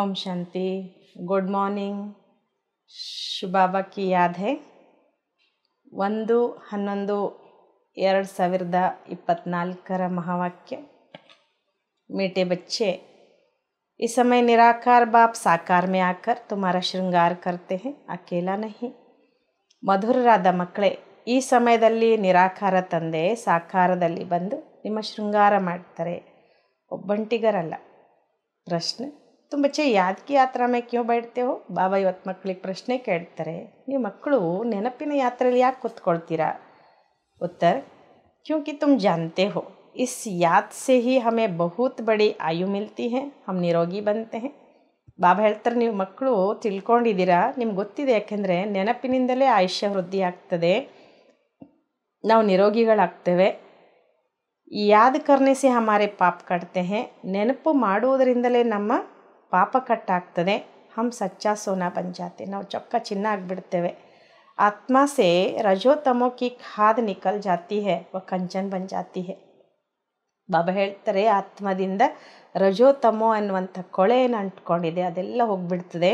ओम शांति good morning ಶುಭಾಬಕ್ಕೆ ಯಾದೆ ಒಂದು ಹನ್ನೊಂದು ಎರಡು ಸಾವಿರದ ಇಪ್ಪತ್ನಾಲ್ಕರ ಮಹಾವಾಕ್ಯ ಮೀಟೆ ಬಚ್ಚೆ ಈ ಸಮಯ ನಿರಾಕಾರ ಬಾಪ್ ಸಾಕಾರ ಮೇ ಆಕರ್ ತುಮಾರ ಶೃಂಗಾರ ಕರ್ತೆ ಹೇ ಅಕೇಲಾ ನಹಿ ಮಧುರರಾದ ಮಕ್ಕಳೇ ಈ ಸಮಯದಲ್ಲಿ ನಿರಾಕಾರ ತಂದೆ ಸಾಕಾರದಲ್ಲಿ ಬಂದು ನಿಮ್ಮ ಶೃಂಗಾರ ಮಾಡ್ತಾರೆ ಒಬ್ಬಂಟಿಗರಲ್ಲ ಪ್ರಶ್ನೆ ತುಂಬ ಚೆ ಯಾದಕಿ ಆ ಥರ में क्यों बैठते ಹೋ ಬಾಬಾ ಇವತ್ತು ಮಕ್ಕಳಿಗೆ ಪ್ರಶ್ನೆ ಕೇಳ್ತಾರೆ ನೀವು ಮಕ್ಕಳು ನೆನಪಿನ ಯಾತ್ರೆಯಲ್ಲಿ ಯಾಕೆ ಕೂತ್ಕೊಳ್ತೀರಾ ಉತ್ತರ ಕ್ಯೂಕಿ ತುಮ್ जानते ಹೋ ಇಸ್ ಯಾದ से ही हमें ಆಯು बड़ी आयु मिलती है हम निरोगी हैं ಬಾಬಾ ಹೇಳ್ತಾರೆ ನೀವು ಮಕ್ಕಳು ತಿಳ್ಕೊಂಡಿದ್ದೀರಾ ನಿಮ್ಗೆ ಗೊತ್ತಿದೆ ಯಾಕೆಂದರೆ ನೆನಪಿನಿಂದಲೇ ಆಯುಷ್ಯ ವೃದ್ಧಿ ಆಗ್ತದೆ ನಾವು ನಿರೋಗಿಗಳಾಗ್ತೇವೆ ಯಾದ ಕರ್ನೆಸಿ ಹಮಾರೆ ಪಾಪ್ ಕಟ್ತೆ ಹೇ ನೆನಪು ಮಾಡುವುದರಿಂದಲೇ ನಮ್ಮ ಪಾಪ ಕಟ್ಟಾಗ್ತದೆ ಹಮ್ ಸಚ್ಚಾ ಸೋನಾ ಪಂಚಾತಿ ನಾವು ಚೊಕ್ಕ ಚಿನ್ನ ಆಗಿಬಿಡ್ತೇವೆ आत्मा से रजोतमो की खाद निकल जाती है वह कंचन बन जाती ಬಾಬಾ ಹೇಳ್ತಾರೆ ಆತ್ಮದಿಂದ ರಜೋತಮೋ ಅನ್ನುವಂಥ ಏನು ಅಂಟ್ಕೊಂಡಿದೆ ಅದೆಲ್ಲ ಹೋಗ್ಬಿಡ್ತದೆ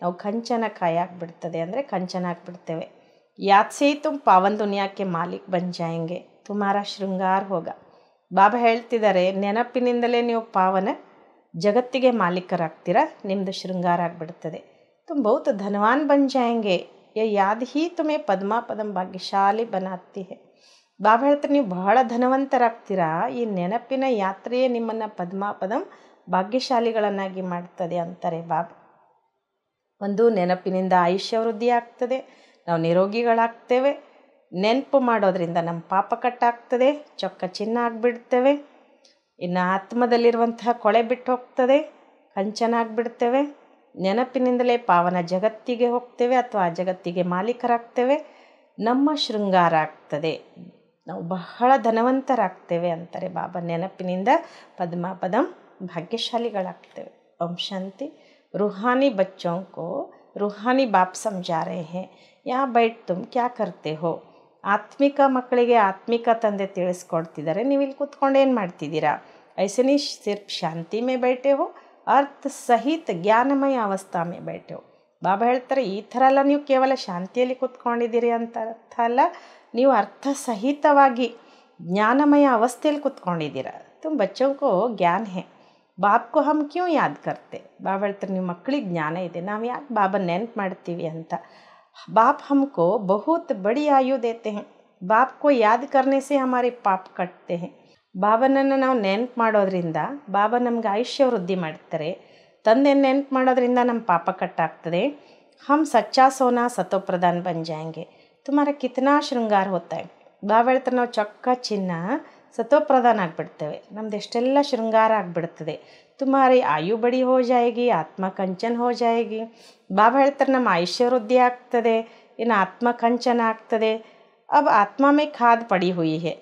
ನಾವು ಕಂಚನ ಕಾಯಿ ಆಗಿಬಿಡ್ತದೆ ಅಂದರೆ ಕಂಚನ ಆಗಿಬಿಡ್ತೇವೆ ಯಾತ್ಸೆ ತುಂಬ ಪಾವನ್ ದುನಿಯಾಕ್ಕೆ ಮಾಲೀಕ್ ಬಂಜಾಯಂಗೆ ತುಮಾರ ಶೃಂಗಾರ ಹೋಗ ಬಾಬಾ ಹೇಳ್ತಿದ್ದಾರೆ ನೆನಪಿನಿಂದಲೇ ನೀವು ಪಾವನ ಜಗತ್ತಿಗೆ ಮಾಲೀಕರಾಗ್ತೀರಾ ನಿಮ್ಮದು ಶೃಂಗಾರ ಆಗಿಬಿಡ್ತದೆ ತುಂಬೌತ ಬಹುತ ಧನವಾನ್ ಬನ್ ಜಾಯಂಗೆ ಯಾವ್ದು ಹೀ ತುಮೆ ಪದ್ಮ ಪದಂ ಭಾಗ್ಯಶಾಲಿ ಬನಾತ್ತಿ ಬಾಬು ಹೇಳ್ತಾರೆ ನೀವು ಬಹಳ ಧನವಂತರಾಗ್ತೀರಾ ಈ ನೆನಪಿನ ಯಾತ್ರೆಯೇ ನಿಮ್ಮನ್ನು ಪದ್ಮ ಪದಂ ಭಾಗ್ಯಶಾಲಿಗಳನ್ನಾಗಿ ಮಾಡ್ತದೆ ಅಂತಾರೆ ಬಾಬು ಒಂದು ನೆನಪಿನಿಂದ ಆಯುಷ್ಯ ವೃದ್ಧಿ ಆಗ್ತದೆ ನಾವು ನಿರೋಗಿಗಳಾಗ್ತೇವೆ ನೆನಪು ಮಾಡೋದರಿಂದ ನಮ್ಮ ಪಾಪ ಕಟ್ಟಾಗ್ತದೆ ಚೊಕ್ಕ ಚಿನ್ನ ಆಗಿಬಿಡ್ತೇವೆ ಇನ್ನು ಆತ್ಮದಲ್ಲಿರುವಂತಹ ಕೊಳೆ ಬಿಟ್ಟು ಹೋಗ್ತದೆ ಕಂಚನಾಗ್ಬಿಡ್ತೇವೆ ನೆನಪಿನಿಂದಲೇ ಪಾವನ ಜಗತ್ತಿಗೆ ಹೋಗ್ತೇವೆ ಅಥವಾ ಆ ಜಗತ್ತಿಗೆ ಮಾಲೀಕರಾಗ್ತೇವೆ ನಮ್ಮ ಶೃಂಗಾರ ಆಗ್ತದೆ ನಾವು ಬಹಳ ಧನವಂತರಾಗ್ತೇವೆ ಅಂತಾರೆ ಬಾಬಾ ನೆನಪಿನಿಂದ ಪದ್ಮ ಪದಂ ಭಾಗ್ಯಶಾಲಿಗಳಾಗ್ತೇವೆ ಓಂ ಶಾಂತಿ ರುಹಾನಿ ಬಚ್ಚೋಂಕೋ ರುಹಾನಿ ಬಾಪ್ ಸಂಜಾ ರಹೆ ಯಾ ಬೈಟ್ ತುಮ್ ಕ್ಯಾ ಕರ್ತೆ ಹೋ ಆತ್ಮಿಕ ಮಕ್ಕಳಿಗೆ ಆತ್ಮಿಕ ತಂದೆ ತಿಳಿಸ್ಕೊಡ್ತಿದ್ದಾರೆ ನೀವು ಇಲ್ಲಿ ಕೂತ್ಕೊಂಡು ಏನು ಮಾಡ್ತಿದ್ದೀರಾ ಐಸನಿ ಸಿರ್ಫ್ ಶಾಂತಿ ಮೇ ಬೈಟೆ ಹೋ ಅರ್ಥ ಸಹಿತ ಜ್ಞಾನಮಯ ಅವಸ್ಥಾ ಮೇ ಬೈಟೆ ಹೋ ಬಾಬಾ ಹೇಳ್ತಾರೆ ಈ ಥರ ಎಲ್ಲ ನೀವು ಕೇವಲ ಶಾಂತಿಯಲ್ಲಿ ಕೂತ್ಕೊಂಡಿದ್ದೀರಿ ಅಂತ ಅರ್ಥ ಅಲ್ಲ ನೀವು ಅರ್ಥ ಸಹಿತವಾಗಿ ಜ್ಞಾನಮಯ ಅವಸ್ಥೆಯಲ್ಲಿ ಕೂತ್ಕೊಂಡಿದ್ದೀರ ತುಂಬ ಬಚ್ಚೋಕೋ ಜ್ಞಾನ ಹೇ ಬಾಬ್ಗೂ ಹಮ್ ಕ್ಯೂ ಯಾದ್ ಕರ್ತೆ ಬಾಬಾ ಹೇಳ್ತಾರೆ ನಿಮ್ಮ ಮಕ್ಕಳಿಗೆ ಜ್ಞಾನ ಇದೆ ನಾವು ಯಾಕೆ ಬಾಬಾ ನೆನ್ಪು ಮಾಡ್ತೀವಿ ಅಂತ ಬಾಪ್ हमको बहुत ಬಡಿ ಆಯು ದೇತೆ हैं ಬಾಪ್ ಯಾದ ಕರ್ನೇಸೆ ಹಮಾರಿ ಪಾಪ್ ಕಟ್ತೆ ಬಾಬನನ್ನು ನಾವು ನೆನ್ಪು ಮಾಡೋದ್ರಿಂದ ಬಾಬಾ ನಮ್ಗೆ ಆಯುಷ್ಯ ವೃದ್ಧಿ ಮಾಡ್ತಾರೆ ತಂದೆ ನೆನ್ಪು ಮಾಡೋದ್ರಿಂದ ನಮ್ಮ ಪಾಪ ಕಟ್ಟಾಗ್ತದೆ ಹಮ್ ಸಚ್ಚಾ ಸೋನಾ ಸತೋ ಪ್ರಧಾನ ಬಂಜಾಂಗೆ ತುಮಾರ ಕಿತ್ನಾ ಶೃಂಗಾರ ಹೋಗ್ತಾ ಬಾಬಾ ಹೇಳ್ತಾರೆ ನಾವು ಚೊಕ್ಕ ಚಿನ್ನ ಸತೋಪ್ರಧಾನ ಪ್ರಧಾನ ಆಗಿಬಿಡ್ತೇವೆ ನಮ್ದು ಎಷ್ಟೆಲ್ಲ ಶೃಂಗಾರ ಆಗಿಬಿಡ್ತದೆ ತುಮಾರಿ ಆಯು ಬಡಿ ಹೋ ಆತ್ಮ ಕಂಚನ್ ಹೋ ಬಾಬಾ ಹೇಳ್ತಾರೆ ನಮ್ಮ ಆಯುಷ್ಯ ವೃದ್ಧಿ ಆಗ್ತದೆ ಇನ್ನು ಕಂಚನ ಆಗ್ತದೆ ಅಬ್ ಆತ್ಮ ಮೇ ಖಾದ್ ಪಡಿ हुई है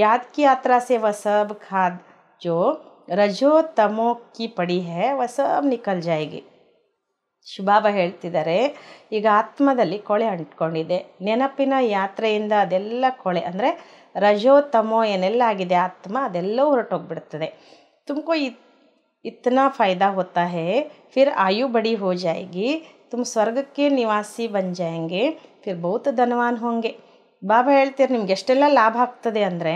याद की यात्रा से वह सब खाद जो रजो तमो की पड़ी है वह सब ಶುಭಾಬ ಹೇಳ್ತಿದ್ದಾರೆ ಈಗ ಆತ್ಮದಲ್ಲಿ ಕೊಳೆ ಅಂಟ್ಕೊಂಡಿದೆ ನೆನಪಿನ ಯಾತ್ರೆಯಿಂದ ಅದೆಲ್ಲ ಕೊಳೆ ಅಂದರೆ ರಜೋ ತಮೋ ಏನೆಲ್ಲ ಆಗಿದೆ ಆತ್ಮ ಅದೆಲ್ಲ ಹೊರಟೋಗ್ಬಿಡ್ತದೆ ತುಮಕೋ इतना फ़ायदा होता है फिर आयु बड़ी हो जाएगी तुम ಸ್ವರ್ಗಕ್ಕೆ के निवासी बन जाएंगे फिर बहुत ಹೋಂಗೆ होंगे ಬಾಬಾ ಹೇಳ್ತೀರಿ ಎಷ್ಟೆಲ್ಲ ಲಾಭ ಆಗ್ತದೆ ಅಂದರೆ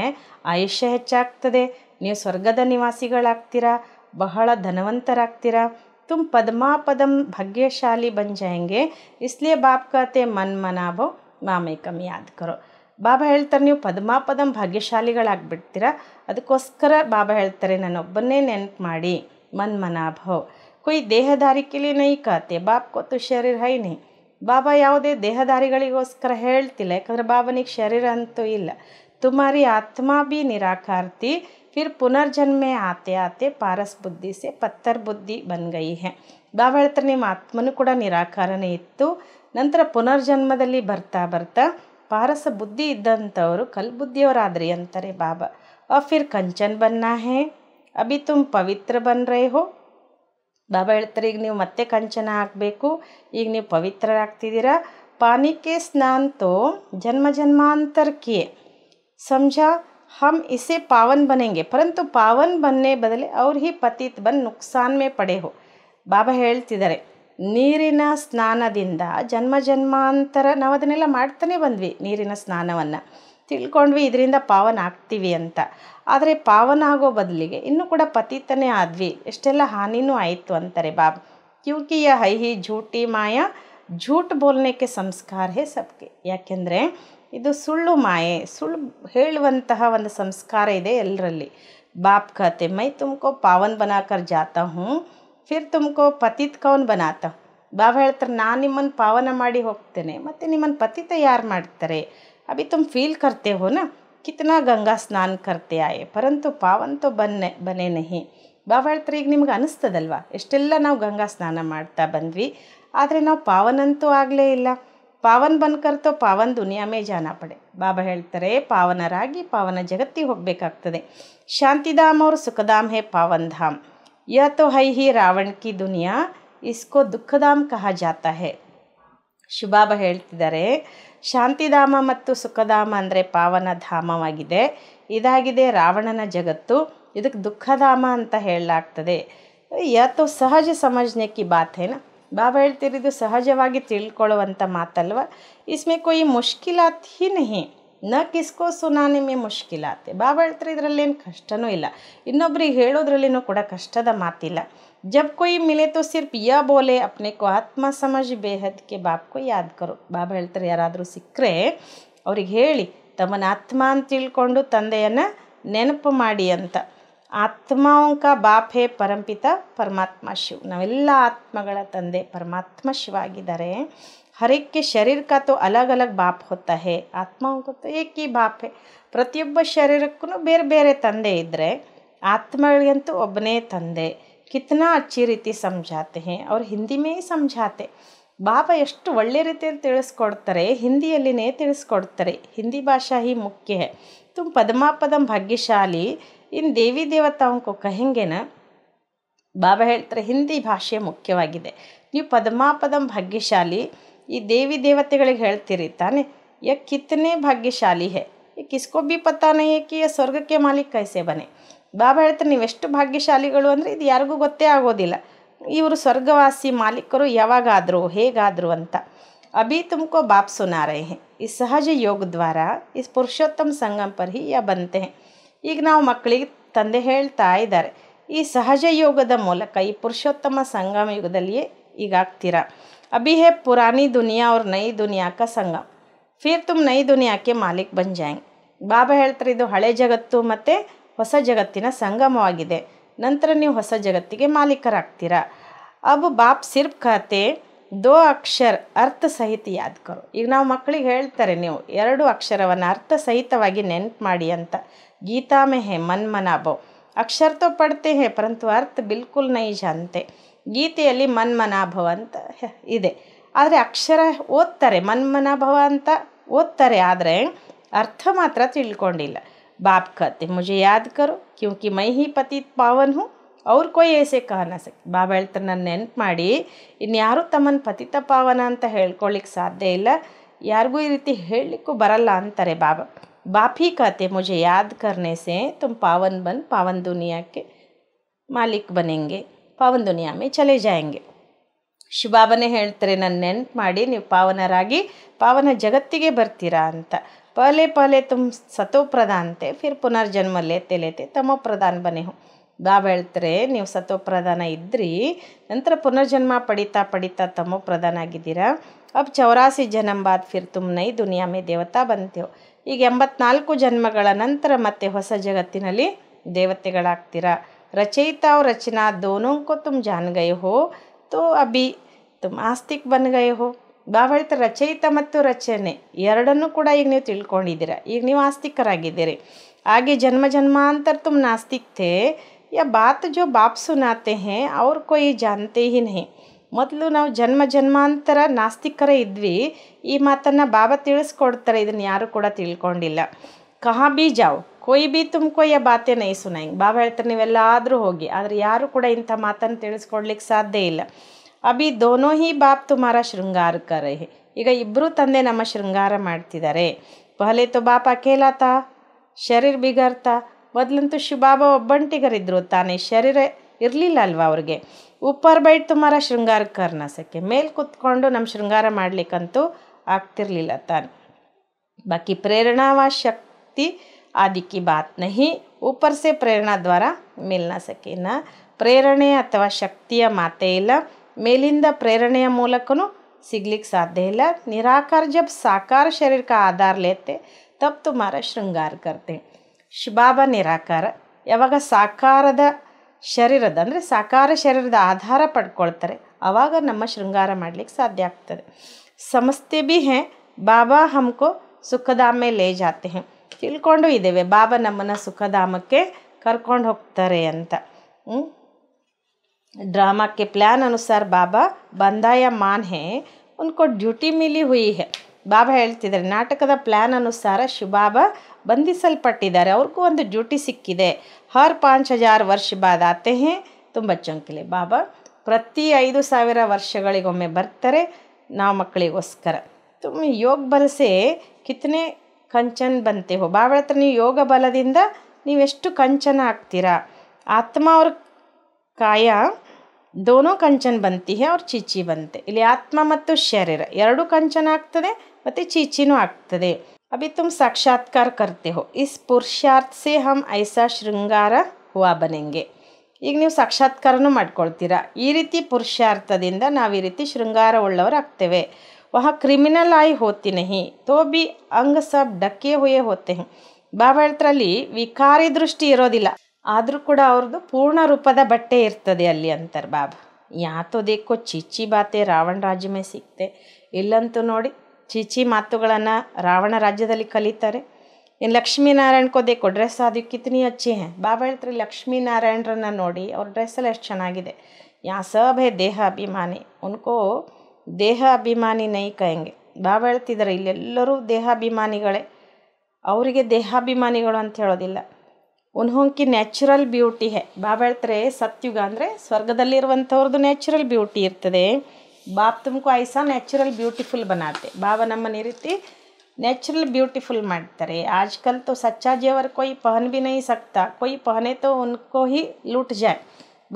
ಆಯುಷ್ಯ ಹೆಚ್ಚಾಗ್ತದೆ ನೀವು ಸ್ವರ್ಗದ ನಿವಾಸಿಗಳಾಗ್ತೀರಾ ಬಹಳ ಧನವಂತರಾಗ್ತೀರಾ ತುಮ್ पदमा ಭಾಗ್ಯಶಾಲಿ भाग्यशाली बन जाएंगे इसलिए बाप कहते मन मनाभो ಕಮ್ಮಿ ಯಾದ್ ಬಾಬಾ ಹೇಳ್ತಾರೆ ನೀವು ಪದ್ಮಾ ಪದಂ ಅದಕ್ಕೋಸ್ಕರ ಬಾಬಾ ಹೇಳ್ತಾರೆ ನಾನೊಬ್ಬನ್ನೇ ನೆನಪು ಮಾಡಿ मन मना भव कोई ದೇಹಧಾರಿ ಕೇಳಿ ನೈ ಕಾತೆ ಬಾಪ್ ಕೊತ್ತು ಶರೀರ ಹೈನಿ ಬಾಬಾ ಯಾವುದೇ ದೇಹಧಾರಿಗಳಿಗೋಸ್ಕರ ಹೇಳ್ತಿಲ್ಲ ಯಾಕಂದರೆ ಬಾಬನಿಗೆ ಶರೀರ ಅಂತೂ ಇಲ್ಲ ತುಮಾರಿ ಆತ್ಮ ಬಿ ನಿರಾಕಾರ್ತಿ फिर पुनर्जन्म में आते आते पारस बुद्धि से पत्थर बुद्धि बन गई है ಬಾಬಾ ಹೇಳ್ತಾರೆ ನಿಮ್ಮ ಆತ್ಮನೂ ಕೂಡ ನಿರಾಕಾರನೇ ಇತ್ತು ನಂತರ ಪುನರ್ಜನ್ಮದಲ್ಲಿ ಬರ್ತಾ ಬರ್ತಾ ಪಾರಸ ಬುದ್ಧಿ ಇದ್ದಂಥವರು ಕಲ್ಬುದ್ಧಿಯವರಾದ್ರಿ ಅಂತಾರೆ ಬಾಬಾ और फिर कंचन बनना है ಅಭಿ ತುಂಬ ಪವಿತ್ರ ಬನ್ ಹೋ ಬಾಬಾ ಹೇಳ್ತಾರೆ ಈಗ ನೀವು ಮತ್ತೆ ಕಂಚನ ಹಾಕಬೇಕು ಈಗ ನೀವು ಪವಿತ್ರರಾಗ್ತಿದ್ದೀರಾ ಪಾನಿಕೆ ಸ್ನಾನ್ ತೋ ಜನ್ಮ ಕೇ ಸಮಜಾ ಹಮ್ ಇಸೆ ಪಾವನ್ बनेंगे ಪರಂತು ಪಾವನ್ बनने ಬದಲೇ ಅವ್ರು ಹಿ ಪತಿತ್ ಬಂದು ನುಕ್ಸಾನ್ ಮೇ ಪಡೆ ಹೋ ಬಾಬಾ ಹೇಳ್ತಿದ್ದಾರೆ ನೀರಿನ ಸ್ನಾನದಿಂದ ಜನ್ಮ ಜನ್ಮಾಂತರ ನಾವು ಅದನ್ನೆಲ್ಲ ಮಾಡ್ತಾನೆ ಬಂದ್ವಿ ನೀರಿನ ಸ್ನಾನವನ್ನು ತಿಳ್ಕೊಂಡ್ವಿ ಇದರಿಂದ ಪಾವನ ಆಗ್ತೀವಿ ಅಂತ ಆದರೆ ಪಾವನ ಆಗೋ ಬದಲಿಗೆ ಇನ್ನೂ ಕೂಡ ಪತಿತನೇ ಆದ್ವಿ ಎಷ್ಟೆಲ್ಲ ಹಾನಿನೂ ಆಯಿತು ಅಂತಾರೆ ಬಾಬ್ ಕ್ಯೂಕಿಯ ಹೈಹಿ ಝೂಟಿ ಮಾಯ ಝೂಟ್ ಬೋಲ್ನೆಕ್ಕೆ ಸಂಸ್ಕಾರ ಹೇ ಸಬ್ಕೆ ಯಾಕೆಂದರೆ ಇದು ಸುಳ್ಳು ಮಾಯೆ ಸುಳ್ಳು ಹೇಳುವಂತಹ ಒಂದು ಸಂಸ್ಕಾರ ಇದೆ ಎಲ್ಲರಲ್ಲಿ ಬಾಪ್ ಕಾತೆ ಮೈ ತುಮ್ಕೋ ಪಾವನ್ ಬನಾಕರ್ ಜಾತ ಹ್ಞೂ ಫಿರ್ ತುಮ್ಕೋ ಪತಿತ್ ಕೌನ್ ಬನಾತ ಬಾಬ್ ಹೇಳ್ತಾರೆ ನಾನು ನಿಮ್ಮನ್ನು ಪಾವನ ಮಾಡಿ ಹೋಗ್ತೇನೆ ಮತ್ತು ನಿಮ್ಮನ್ನು ಪತಿತ ಯಾರು ಮಾಡ್ತಾರೆ अभी तुम ಫೀಲ್ करते हो ना ಕಿತ್ನಾ ಗಂಗಾ ಸ್ನಾನ ಕರ್ತೆ ಆಯೆ ಪರಂತು ತೋ ಬನ್ನೆ ಬನೆ ನಹಿ ಹೇಳ್ತಾರೆ ಈಗ ನಿಮ್ಗೆ ಅನಿಸ್ತದಲ್ವಾ ಎಷ್ಟೆಲ್ಲ ನಾವು ಗಂಗಾ ಸ್ನಾನ ಮಾಡ್ತಾ ಬಂದ್ವಿ ಆದರೆ ನಾವು ಪಾವನಂತೂ ಆಗಲೇ ಇಲ್ಲ ಪಾವನ್ ಬಂದ್ಕರ್ತೋ ಪಾವನ್ ದುನಿಯಾ ಮೇ ಜಾನ ಪಡೆ ಬಾಬಾ ಹೇಳ್ತಾರೆ ಪಾವನರಾಗಿ ಪಾವನ ಜಗತ್ತಿಗೆ ಹೋಗಬೇಕಾಗ್ತದೆ ಶಾಂತಿಧಾಮ್ ಅವರು ಸುಖಧಾಮ್ ಹೇ ಪಾವನ್ ಧಾಮ್ ಯಾ ತೋ ಹೈ ಹಿ ರಾವಣ್ ಕಿ ದುನಿಯಾ ಇಸ್ಕೋ ದುಃಖಧಾಮ್ ಕಹ ಜಾತಾ ಹೇ ಶುಭಾಬ ಹೇಳ್ತಿದ್ದಾರೆ ಶಾಂತಿಧಾಮ ಮತ್ತು ಸುಖಧಾಮ ಅಂದರೆ ಪಾವನ ಧಾಮವಾಗಿದೆ ಇದಾಗಿದೆ ರಾವಣನ ಜಗತ್ತು ಇದಕ್ಕೆ ದುಃಖಧಾಮ ಅಂತ ಹೇಳಲಾಗ್ತದೆ ಯಾತು ಸಹಜ ಸಮಜ್ಞಕ್ಕೆ ಬಾತೇನ ಬಾಬಾ ಹೇಳ್ತಿರೋದು ಸಹಜವಾಗಿ ತಿಳ್ಕೊಳ್ಳುವಂಥ ಮಾತಲ್ವ ಇಸ್ಮೆ ಕೊಯ್ ಮುಷ್ಕಿಲಾತ್ ಹಿ ನ ಕಿಸ್ಕೋ ಸುನಾನಿಮೆ ಮುಷ್ಕಿಲಾತೆ ಬಾಬಾ ಹೇಳ್ತಾರೆ ಇದರಲ್ಲೇನು ಕಷ್ಟನೂ ಇಲ್ಲ ಇನ್ನೊಬ್ರಿಗೆ ಹೇಳೋದ್ರಲ್ಲಿನೂ ಕೂಡ ಕಷ್ಟದ ಮಾತಿಲ್ಲ जब कोई मिले तो सिर्फ यह बोले अपने को ಆತ್ಮ ಸಮಜ್ ಬೇಹದ್ಗೆ ಬಾಪ್ಕೋ ಯಾದ್ ಕರೋ ಬಾಬಾ ಹೇಳ್ತಾರೆ ಯಾರಾದರೂ ಸಿಕ್ಕರೆ ಅವ್ರಿಗೆ ಹೇಳಿ ತಮ್ಮನ್ನ ಆತ್ಮ ಅಂತ ತಿಳ್ಕೊಂಡು ತಂದೆಯನ್ನು ನೆನಪು ಮಾಡಿ ಅಂತ ಆತ್ಮಾಂಕ ಬಾಪೆ ಪರಂಪಿತ ಪರಮಾತ್ಮ ಶಿವ್ ನಾವೆಲ್ಲ ಆತ್ಮಗಳ ತಂದೆ ಪರಮಾತ್ಮ ಶಿವ ಆಗಿದ್ದಾರೆ ಹರಕ್ಕೆ ಶರೀರಕ್ಕೆ ತೋ ಅಲಗ್ ಅಲಗ್ ಬಾಪ್ ಹೊತ್ತ ಹೇ ಆತ್ಮಾಂಕ ತೋ ಏಕಿ ಬಾಪ್ ಹೇ ಪ್ರತಿಯೊಬ್ಬ ಶರೀರಕ್ಕೂ ಬೇರೆ ಬೇರೆ ತಂದೆ ಇದ್ದರೆ ಆತ್ಮಗಳಿಗಂತೂ ಒಬ್ಬನೇ ತಂದೆ कितना अच्छी रीति समझाते हैं और हिंदी में ही समझाते बापा यष्ट ಒಳ್ಳे ರೀತಿ ಅಂತ ಹೇಳಿಸ್ಕೊಡ್ತಾರೆ ಹಿಂದಿಯಲ್ಲಿ ನೇ ತಿಳಿಸ್ಕೊಡ್ತಾರೆ ಹಿಂದಿ ಭಾಷಾಹಿ ಮುಖ್ಯ ತುಮ್ पद्माಪದಂ ಭಾಗ್ಯಶಾಲಿ ಈ ದೇವಿ ದೇವತಾଙ୍କୁ ಕಹೇಂಗೇನ ಬಾಬಾ ಹೇಳ್ತರೆ ಹಿಂದಿ ಭಾಷೆ ಮುಖ್ಯವಾಗಿದೆ ನೀವು पद्माಪದಂ ಭಾಗ್ಯಶಾಲಿ ಈ ದೇವಿ ದೇವತೆಗಳಿಗೆ ಹೇಳ್ತಿರಿ ತಾನೆ ಯಾಕೆ ಇತ್ತನೇ ಭಾಗ್ಯಶಾಲಿ ಹೇ ಯ किसको भी पता नहीं है कि ये स्वर्ग के मालिक कैसे बने ಬಾಬಾ ಹೇಳ್ತಾರೆ ನೀವೆಷ್ಟು ಭಾಗ್ಯಶಾಲಿಗಳು ಅಂದರೆ ಇದು ಯಾರಿಗೂ ಗೊತ್ತೇ ಆಗೋದಿಲ್ಲ ಇವರು ಸ್ವರ್ಗವಾಸಿ ಮಾಲೀಕರು ಯಾವಾಗಾದರೂ ಹೇಗಾದರೂ ಅಂತ ಅಭಿ ತುಮಕೋ ಬಾಪ್ ಸುನಾ ಈ ಸಹಜ ಯೋಗ ದ್ವಾರ ಈ ಪುರುಷೋತ್ತಮ ಸಂಗಮ್ ಪರಿ ಹಿ ಯಾ ಬಂತೆ ಈಗ ನಾವು ಮಕ್ಕಳಿಗೆ ತಂದೆ ಹೇಳ್ತಾ ಇದ್ದಾರೆ ಈ ಸಹಜ ಯೋಗದ ಮೂಲಕ ಈ ಪುರುಷೋತ್ತಮ ಸಂಗಮ ಯುಗದಲ್ಲಿಯೇ ಈಗಾಗ್ತೀರ ಅಭಿ ಹೇ ಪುರಾಣಿ ದುನಿಯಾ ಅವ್ರ ನೈ ದುನಿಯಾಕ ಕ ಸಂಗಮ್ ಫಿರ್ ತುಮ್ ನೈ ದುನಿಯಾಕೆ ಮಾಲೀಕ್ ಬಂದ್ ಬಾಬಾ ಹೇಳ್ತಾರೆ ಇದು ಹಳೆ ಜಗತ್ತು ಮತ್ತು ಹೊಸ ಜಗತ್ತಿನ ಸಂಗಮವಾಗಿದೆ ನಂತರ ನೀವು ಹೊಸ ಜಗತ್ತಿಗೆ ಮಾಲೀಕರಾಗ್ತೀರಾ ಅಬ್ ಬಾಪ್ ಸಿರ್ಫ್ ಖಾತೆ ದೋ ಅಕ್ಷರ ಅರ್ಥ ಸಹಿತ ಯಾದ್ಕರು ಈಗ ನಾವು ಮಕ್ಕಳಿಗೆ ಹೇಳ್ತಾರೆ ನೀವು ಎರಡು ಅಕ್ಷರವನ್ನು ಅರ್ಥ ಸಹಿತವಾಗಿ ನೆನ್ಪು ಮಾಡಿ ಅಂತ ಗೀತಾ ಹೇ ಮನ್ಮನಾಭವ್ ಅಕ್ಷರ ತೋ ಪಡ್ತೆ ಹೇ ಪರಂತು ಅರ್ಥ ಬಿಲ್ಕುಲ್ ನೈಜ ಅಂತೆ ಗೀತೆಯಲ್ಲಿ ಮನ್ಮನಾಭವ ಅಂತ ಇದೆ ಆದರೆ ಅಕ್ಷರ ಓದ್ತಾರೆ ಮನ್ಮನಾಭವ ಅಂತ ಓದ್ತಾರೆ ಆದರೆ ಅರ್ಥ ಮಾತ್ರ ತಿಳ್ಕೊಂಡಿಲ್ಲ बाप कहते मुझे याद करो क्योंकि मैं ही ಪತಿ ಪಾವನ್ ಹೂँ ಅವ್ರು ಕೊಯ್ ಏಸೆ ಕಹನ ಸಕ್ ಬಾಬಾ ಹೇಳ್ತಾರೆ ನನ್ನ ನೆನ್ಪು ಮಾಡಿ ಇನ್ಯಾರೂ ತಮ್ಮನ್ನು ಪತಿತ ಪಾವನ ಅಂತ ಹೇಳ್ಕೊಳ್ಳಿಕ್ಕೆ ಸಾಧ್ಯ ಇಲ್ಲ ಯಾರಿಗೂ ಈ ರೀತಿ ಹೇಳಲಿಕ್ಕೂ ಬರಲ್ಲ ಅಂತಾರೆ ಬಾಬಾ ಬಾಪಿ ಕತೆ ಮುಜೆ ಯಾದ್ ಕರ್ನೆ ತುಮ್ ಪಾವನ್ ಬನ್ ಪಾವನ್ ದುನಿಯಾಕ್ಕೆ ಮಾಲೀಕ್ ಬನೆಂಗೆ ಪಾವನ್ ದುನಿಯಾ ಮೇ ಚಲೆ ಜಾಯಂಗೆ ಶಿವಬಾಬನೇ ಹೇಳ್ತಾರೆ ನನ್ನ ನೆನ್ಪು ಮಾಡಿ ನೀವು ಪಾವನರಾಗಿ ಪಾವನ ಜಗತ್ತಿಗೆ ಬರ್ತೀರಾ ಅಂತ पहले पहले तुम सतो प्रधान थे फिर ಪುನರ್ಜನ್ಮ ಲೇತೆ ಲೇತೆ ತಮೋ ಪ್ರಧಾನ್ ಬನೆ ಹೋ ಬಾಬಾ ನೀವು ಸತೋ ಇದ್ರಿ ನಂತರ ಪುನರ್ಜನ್ಮ ಪಡಿತಾ ಪಡಿತಾ ತಮೋ ಪ್ರಧಾನ ಆಗಿದ್ದೀರಾ ಅಬ್ ಚೌರಾಸಿ ಜನಂ ಬಾದ್ ಫಿರ್ ತುಮ್ ನೈ ದುನಿಯಾ ಮೇ ದೇವತಾ ಬಂತೇವು ಈಗ ಎಂಬತ್ನಾಲ್ಕು ಜನ್ಮಗಳ ನಂತರ ಮತ್ತೆ ಹೊಸ ಜಗತ್ತಿನಲ್ಲಿ ದೇವತೆಗಳಾಗ್ತೀರಾ ರಚಯಿತಾ ರಚನಾ ದೋನೋಂಕೋ ತುಮ್ ಜಾನ್ ಗೈ ಹೋ ತೋ ಅಭಿ ತುಮ್ ಆಸ್ತಿಕ್ ಬನ್ ಗೈ ಹೋ ಭಾವಳಿತ ರಚಯಿತ ಮತ್ತು ರಚನೆ ಎರಡನ್ನೂ ಕೂಡ ಈಗ ನೀವು ತಿಳ್ಕೊಂಡಿದ್ದೀರ ಈಗ ನೀವು ಆಸ್ತಿಕರಾಗಿದ್ದೀರಿ ಹಾಗೆ ಜನ್ಮ ಜನ್ಮಾಂತರ ತುಮ್ ನಾಸ್ತಿಕ್ತೆ थे ಬಾತ್ ಜೋ ಬಾಪ್ಸು ನಾತೆ ಹೇ ಅವ್ರ ಕೊಯಿ कोई जानते ಮೊದಲು ನಾವು ಜನ್ಮ ಜನ್ಮಾಂತರ ನಾಸ್ತಿಕರ ಇದ್ವಿ ಈ ಮಾತನ್ನು ಬಾಬಾ ತಿಳಿಸ್ಕೊಡ್ತಾರೆ ಇದನ್ನು ಯಾರು ಕೂಡ ತಿಳ್ಕೊಂಡಿಲ್ಲ ಕಹಾ ಬಿ ಜಾವ್ ಕೊಯ್ ಬಿ ತುಮ್ ಕೊಯ್ಯ ಬಾತೆ ನೈ ನಂಗೆ ಬಾಬಾ ಹೇಳ್ತಾರೆ ನೀವೆಲ್ಲಾದರೂ ಹೋಗಿ ಆದರೆ ಯಾರು ಕೂಡ ಇಂಥ ಮಾತನ್ನು ತಿಳಿಸ್ಕೊಡ್ಲಿಕ್ಕೆ ಸಾಧ್ಯ ಇಲ್ಲ ಅಭಿ ದೋನೋ ಹಿ ಬಾಪ್ ತುಮಾರ ಶೃಂಗಾರ ಕರೆ ಈಗ ಇಬ್ಬರೂ ತಂದೆ ನಮ್ಮ ಶೃಂಗಾರ ಮಾಡ್ತಿದ್ದಾರೆ ಪಹಲೆ ತೋ ಬಾಪ್ ಅಕೇಲಾತ ಶರೀರ್ ಬಿಗರ್ತ ಮೊದಲಂತೂ ಶಿಬಾಬ ಒಬ್ಬಂಟಿಗರಿದ್ರು ತಾನೇ ಶರೀರ ಇರಲಿಲ್ಲ ಅಲ್ವಾ ಅವ್ರಿಗೆ ಉಪ್ಪರ್ ಬೈಟ್ ತುಮಾರ ಶೃಂಗಾರ ಕರ್ನಾಸಕ್ಕೆ ಮೇಲೆ ಕುತ್ಕೊಂಡು ನಮ್ಮ ಶೃಂಗಾರ ಮಾಡಲಿಕ್ಕಂತೂ ಆಗ್ತಿರ್ಲಿಲ್ಲ ತಾನು ಬಾಕಿ ಪ್ರೇರಣಾವ ಶಕ್ತಿ ಆದಿಕ್ಕಿ ಬಾತ್ ನಹಿ ಉಪ್ಪರ್ಸೆ ಪ್ರೇರಣಾ ದ್ವಾರ ಮೇಲ್ನಾಸಕ್ಕೆ ಇನ್ನು ಪ್ರೇರಣೆ ಅಥವಾ ಶಕ್ತಿಯ ಮಾತೇ ಇಲ್ಲ ಮೇಲಿಂದ ಪ್ರೇರಣೆಯ ಮೂಲಕೂ ಸಿಗ್ಲಿಕ್ಕೆ ಸಾಧ್ಯ ಇಲ್ಲ ನಿರಾಕಾರ ಜಬ್ ಸಾಕಾರ ಶರೀರಕ್ಕೆ ಆಧಾರ ಲೇತೆ ತಬ್ ತುಮಾರ ಶೃಂಗಾರ ಕರ್ತೆ ಶಿಬಾಬ ನಿರಾಕಾರ ಯಾವಾಗ ಸಾಕಾರದ ಶರೀರದ ಅಂದರೆ ಸಾಕಾರ ಶರೀರದ ಆಧಾರ ಪಡ್ಕೊಳ್ತಾರೆ ಆವಾಗ ನಮ್ಮ ಶೃಂಗಾರ ಮಾಡಲಿಕ್ಕೆ ಸಾಧ್ಯ ಆಗ್ತದೆ ಸಮಸ್ತೆ ಬಿ ಹೇ ಬಾಬಾ ಹಮ್ಕೋ ಸುಖಧಾಮೆ ಲೇ ಜಾತೆ ಹೇ ತಿಳ್ಕೊಂಡು ಇದ್ದೇವೆ ಬಾಬಾ ನಮ್ಮನ್ನು ಸುಖಧಾಮಕ್ಕೆ ಕರ್ಕೊಂಡು ಹೋಗ್ತಾರೆ ಅಂತ ड्रामा के प्लान अनुसार ಬಾಬಾ ಬಂದಾಯ ಮಾನ್ ಹೇ ಉನ್ಕೋ ಡ್ಯೂಟಿ ಮಿಲಿ ಹುಯಿ ಹೇ ಬಾಬಾ ಹೇಳ್ತಿದ್ದಾರೆ ನಾಟಕದ ಪ್ಲ್ಯಾನ್ ಅನುಸಾರ ಶಿವಬಾಬಾ ಬಂಧಿಸಲ್ಪಟ್ಟಿದ್ದಾರೆ ಅವ್ರಿಗೂ ಒಂದು ಡ್ಯೂಟಿ ಸಿಕ್ಕಿದೆ ಹರ್ ಪಾಂಚ್ ಹಜಾರ್ ವರ್ಷ ಬಾದ್ ಆತೆ ಹೇ ತುಂಬ ಚಂಕಿಲೆ ಬಾಬಾ ಪ್ರತಿ ಐದು ಸಾವಿರ ವರ್ಷಗಳಿಗೊಮ್ಮೆ ಬರ್ತಾರೆ ನಾವು ಮಕ್ಕಳಿಗೋಸ್ಕರ ತುಂಬ ಯೋಗ ಬಲಸೆ ಕಿತ್ತನೆ ಕಂಚನ್ ಬಂತೆ ಹೋ ಬಾಬಾ ಹತ್ರ ನೀವು ಯೋಗ ಬಲದಿಂದ ನೀವೆಷ್ಟು ಕಂಚನ ಆಗ್ತೀರಾ ಆತ್ಮ ಅವ್ರ ಕಾಯ ದೋನೋ ಕಂಚನ್ ಬಂತಿ ಅವ್ರ ಚೀಚಿ ಬಂತೆ ಇಲ್ಲಿ ಆತ್ಮ ಮತ್ತು ಶರೀರ ಎರಡು ಕಂಚನ ಆಗ್ತದೆ ಮತ್ತು ಚೀಚಿನೂ ಆಗ್ತದೆ ಅಭಿ ತುಮ್ ಸಾಕ್ಷಾತ್ಕಾರ ಕರ್ತೆ ಹೋ ಇಸ್ ಪುರುಷಾರ್ಥ ಸೆ ಹಮ್ ಐಸಾ ಶೃಂಗಾರ ಹೂವಾ ಬನೆಂಗೆ ಈಗ ನೀವು ಸಾಕ್ಷಾತ್ಕಾರನೂ ಮಾಡ್ಕೊಳ್ತೀರಾ ಈ ರೀತಿ ಪುರುಷಾರ್ಥದಿಂದ ನಾವು ಈ ರೀತಿ ಶೃಂಗಾರ ಆಗ್ತೇವೆ ವಹ ಕ್ರಿಮಿನಲ್ ಆಗಿ ಹೋತಿನಿ ತೋ ಬಿ ಅಂಗ ಸಬ್ ಡಕ್ಕೆ ಹುಯೇ ಹೋತೆ ಬಾಬಾ ಹೇಳ್ತಾರಲ್ಲಿ ವಿಕಾರಿ ದೃಷ್ಟಿ ಇರೋದಿಲ್ಲ ಆದರೂ ಕೂಡ ಅವ್ರದ್ದು ಪೂರ್ಣ ರೂಪದ ಬಟ್ಟೆ ಇರ್ತದೆ ಅಲ್ಲಿ ಅಂತಾರೆ ಬಾಬು ಯಾತೋ ದೇಕೋ ಚೀಚಿ ಬಾತೆ ರಾವಣ ರಾಜ್ಯಮೇ ಸಿಕ್ತೆ ಇಲ್ಲಂತೂ ನೋಡಿ ಚೀಚಿ ಮಾತುಗಳನ್ನು ರಾವಣ ರಾಜ್ಯದಲ್ಲಿ ಕಲಿತಾರೆ ಇನ್ನು ಲಕ್ಷ್ಮೀನಾರಾಯಣ ದೇಕೋ ಡ್ರೆಸ್ ಅದು ಕಿತ್ನಿ ಅಚ್ಚಿ ಹೇ ಬಾಬಾ ಹೇಳ್ತಾರೆ ಲಕ್ಷ್ಮೀನಾರಾಯಣರನ್ನ ನೋಡಿ ಅವ್ರ ಡ್ರೆಸ್ಸೆಲ್ಲ ಎಷ್ಟು ಚೆನ್ನಾಗಿದೆ ಯಾ ಸಭೆ ದೇಹಾಭಿಮಾನಿ ದೇಹ ಅಭಿಮಾನಿ ಉನ್ಕೋ ದೇಹ ಅಭಿಮಾನಿ ನೈಕ ಹೆಂಗೆ ಬಾಬಾ ಹೇಳ್ತಿದ್ದಾರೆ ಇಲ್ಲೆಲ್ಲರೂ ದೇಹಾಭಿಮಾನಿಗಳೇ ಅವರಿಗೆ ದೇಹಾಭಿಮಾನಿಗಳು ಅಂತ ಹೇಳೋದಿಲ್ಲ ಉನ್ಹೊಂಕಿ ನ್ಯಾಚುರಲ್ ಬ್ಯೂಟಿ ಹೇ ಬಾಬು ಹೇಳ್ತಾರೆ ಸತ್ಯುಗ ಅಂದರೆ ಸ್ವರ್ಗದಲ್ಲಿರುವಂಥವ್ರದ್ದು ನ್ಯಾಚುರಲ್ ಬ್ಯೂಟಿ ಇರ್ತದೆ ಬಾಬ್ ತುಮಕು ಐಸಾ ನ್ಯಾಚುರಲ್ ಬ್ಯೂಟಿಫುಲ್ ಬನಾತೆ ಬಾಬಾ ನಮ್ಮ ಮನೆ ರೀತಿ ನ್ಯಾಚುರಲ್ ಬ್ಯೂಟಿಫುಲ್ ಮಾಡ್ತಾರೆ ಆಜ್ಕಲ್ ತೋ ಸಚ್ಚಾ ಜೇವರ್ ಕೊಯ್ ಪಹನ್ ಬಿ ನೈ ಸಕ್ತಾ ಕೊಯ್ ಪಹನೆ ತೋ ಉನ್ಕೋ ಹಿ ಲೂಟ್ ಜಾಯ್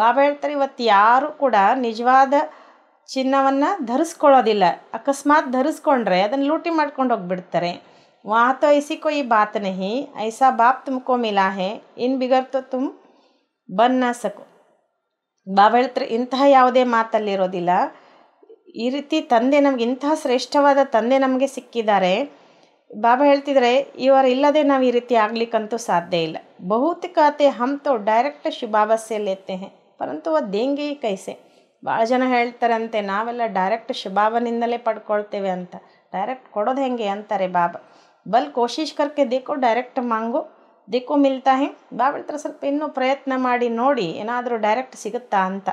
ಬಾಬಾ ಹೇಳ್ತಾರೆ ಇವತ್ತು ಯಾರು ಕೂಡ ನಿಜವಾದ ಚಿನ್ನವನ್ನು ಧರಿಸ್ಕೊಳ್ಳೋದಿಲ್ಲ ಅಕಸ್ಮಾತ್ ಧರಿಸ್ಕೊಂಡ್ರೆ ಅದನ್ನು ಲೂಟಿ ಮಾಡ್ಕೊಂಡು ಹೋಗ್ಬಿಡ್ತಾರೆ वहाँ तो ऐसी कोई बात नहीं ऐसा बाप तुमको मिला है इन बिगर तो तुम बन ना सको ಬಾಬಾ ಹೇಳ್ತಾರೆ ಇಂತಹ ಯಾವುದೇ ಮಾತಲ್ಲಿರೋದಿಲ್ಲ ಈ ರೀತಿ ತಂದೆ ನಮಗೆ ಇಂತಹ ಶ್ರೇಷ್ಠವಾದ ತಂದೆ ನಮಗೆ ಸಿಕ್ಕಿದ್ದಾರೆ ಬಾಬಾ ಹೇಳ್ತಿದ್ರೆ ಇವರು ಇಲ್ಲದೆ ನಾವು ಈ ರೀತಿ ಆಗ್ಲಿಕ್ಕಂತೂ ಸಾಧ್ಯ ಇಲ್ಲ ಭೌತಿಕತೆ ಹಮ್ ತೋ ಡೈರೆಕ್ಟ್ ಶುಭಾಬಸ್ಸೆ ಲೇತೆ ಹೇ ಪರಂತು ಅವ ದೇಂಗೆ ಕೈಸೆ ಭಾಳ ಜನ ಹೇಳ್ತಾರಂತೆ ನಾವೆಲ್ಲ ಡೈರೆಕ್ಟ್ ಶುಭಾಬನಿಂದಲೇ ಪಡ್ಕೊಳ್ತೇವೆ ಅಂತ ಡೈರೆಕ್ಟ್ ಕೊಡೋದು ಹೆಂಗೆ ಅಂತಾರೆ ಬಾಬಾ बल कोशिश करके देखो डायरेक्ट मांगो देखो मिलता है बार बार तरस पेननो प्रयत्न माडी नोडी एनाद्रो डायरेक्ट सिगता ಅಂತ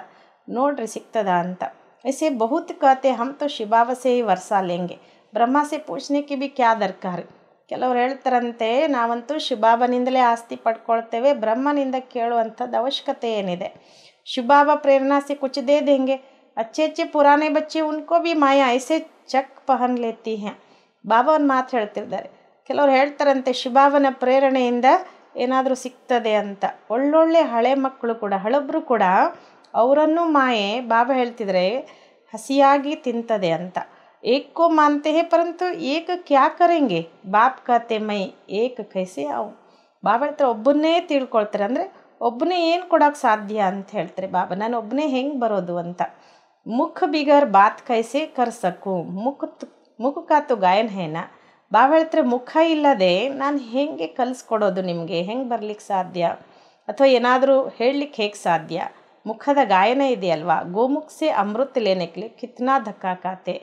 ನೋಡಿ ಸಿಕ್ತದ ಅಂತ ಐಸೆ ಬಹುತ್ ಕತೆ ಹಮ್ ತೋ শিবಾವಸೇ ವರ್ಸಾ ಲೇಂಗೇ ಬ್ರಹ್ಮಸೆ ಪೂಚ್ನೆ ಕಿ ಬಿ ಕ್ಯಾ ದರ್ಕರ್ ಕೆಲವೋರ್ ಹೇಳ್ತರಂತೆ ನಾವಂತು ಶುಭಾಬನಿಂದಲೇ ಆಸ್ತಿ ಪಡ್ಕೊಳ್ತೇವೆ ಬ್ರಹ್ಮನಿಂದ ಕೇಳುವಂತದ ಅವಶ್ಯಕತೆ ಏನಿದೆ ಶುಭಾಬ ಪ್ರೇರಣಾಸಿ kucch दे देंगे अच्छे अच्छे पुराने बच्चे उनको भी माया ऐसे चक पहन लेती हैं बावन ಮಾತೆಳ್ತಿದ್ದಾರೆ ಕೆಲವರು ಹೇಳ್ತಾರಂತೆ ಶಿಬಾವನ ಪ್ರೇರಣೆಯಿಂದ ಏನಾದರೂ ಸಿಗ್ತದೆ ಅಂತ ಒಳ್ಳೊಳ್ಳೆ ಹಳೆ ಮಕ್ಕಳು ಕೂಡ ಹಳಬ್ರು ಕೂಡ ಅವರನ್ನು ಮಾಯೆ ಬಾಬಾ ಹೇಳ್ತಿದ್ರೆ ಹಸಿಯಾಗಿ ತಿಂತದೆ ಅಂತ ಏಕೋ ಮಾನ್ತೆ ಪರಂತು ಏಕ ಕ್ಯಾ ಕರೆಂಗೆ ಬಾಪ್ ಕತೆ ಮೈ ಏಕ ಕೈಸಿ ಅವು ಬಾಬಾ ಹೇಳ್ತಾರೆ ಒಬ್ಬನ್ನೇ ತಿಳ್ಕೊಳ್ತಾರೆ ಅಂದರೆ ಒಬ್ಬನೇ ಏನು ಕೊಡೋಕ್ಕೆ ಸಾಧ್ಯ ಅಂತ ಹೇಳ್ತಾರೆ ಬಾಬಾ ನಾನು ಒಬ್ಬನೇ ಹೆಂಗೆ ಬರೋದು ಅಂತ ಮುಖ ಬಿಗರ್ ಬಾತ್ ಕೈಸೆ ಕರ್ಸಕ್ಕು ಮುಖ ಮುಖ ಕಾತು ಗಾಯನ ಹೇನ ಬಾವೇಳ್ತ್ರೆ ಮುಖ ಇಲ್ಲದೆ ನಾನು ಹೇಗೆ ಕಲಿಸ್ಕೊಡೋದು ನಿಮಗೆ ಹೆಂಗೆ ಬರ್ಲಿಕ್ಕೆ ಸಾಧ್ಯ ಅಥವಾ ಏನಾದರೂ ಹೇಳಲಿಕ್ಕೆ ಹೇಗೆ ಸಾಧ್ಯ ಮುಖದ ಗಾಯನ ಇದೆಯಲ್ವಾ ಗೋಮುಖಸೆ ಅಮೃತ ಲೇನಕ್ಕೆ ಕಿತ್ನಾ ಧಕ್ಕಾ ಖಾತೆ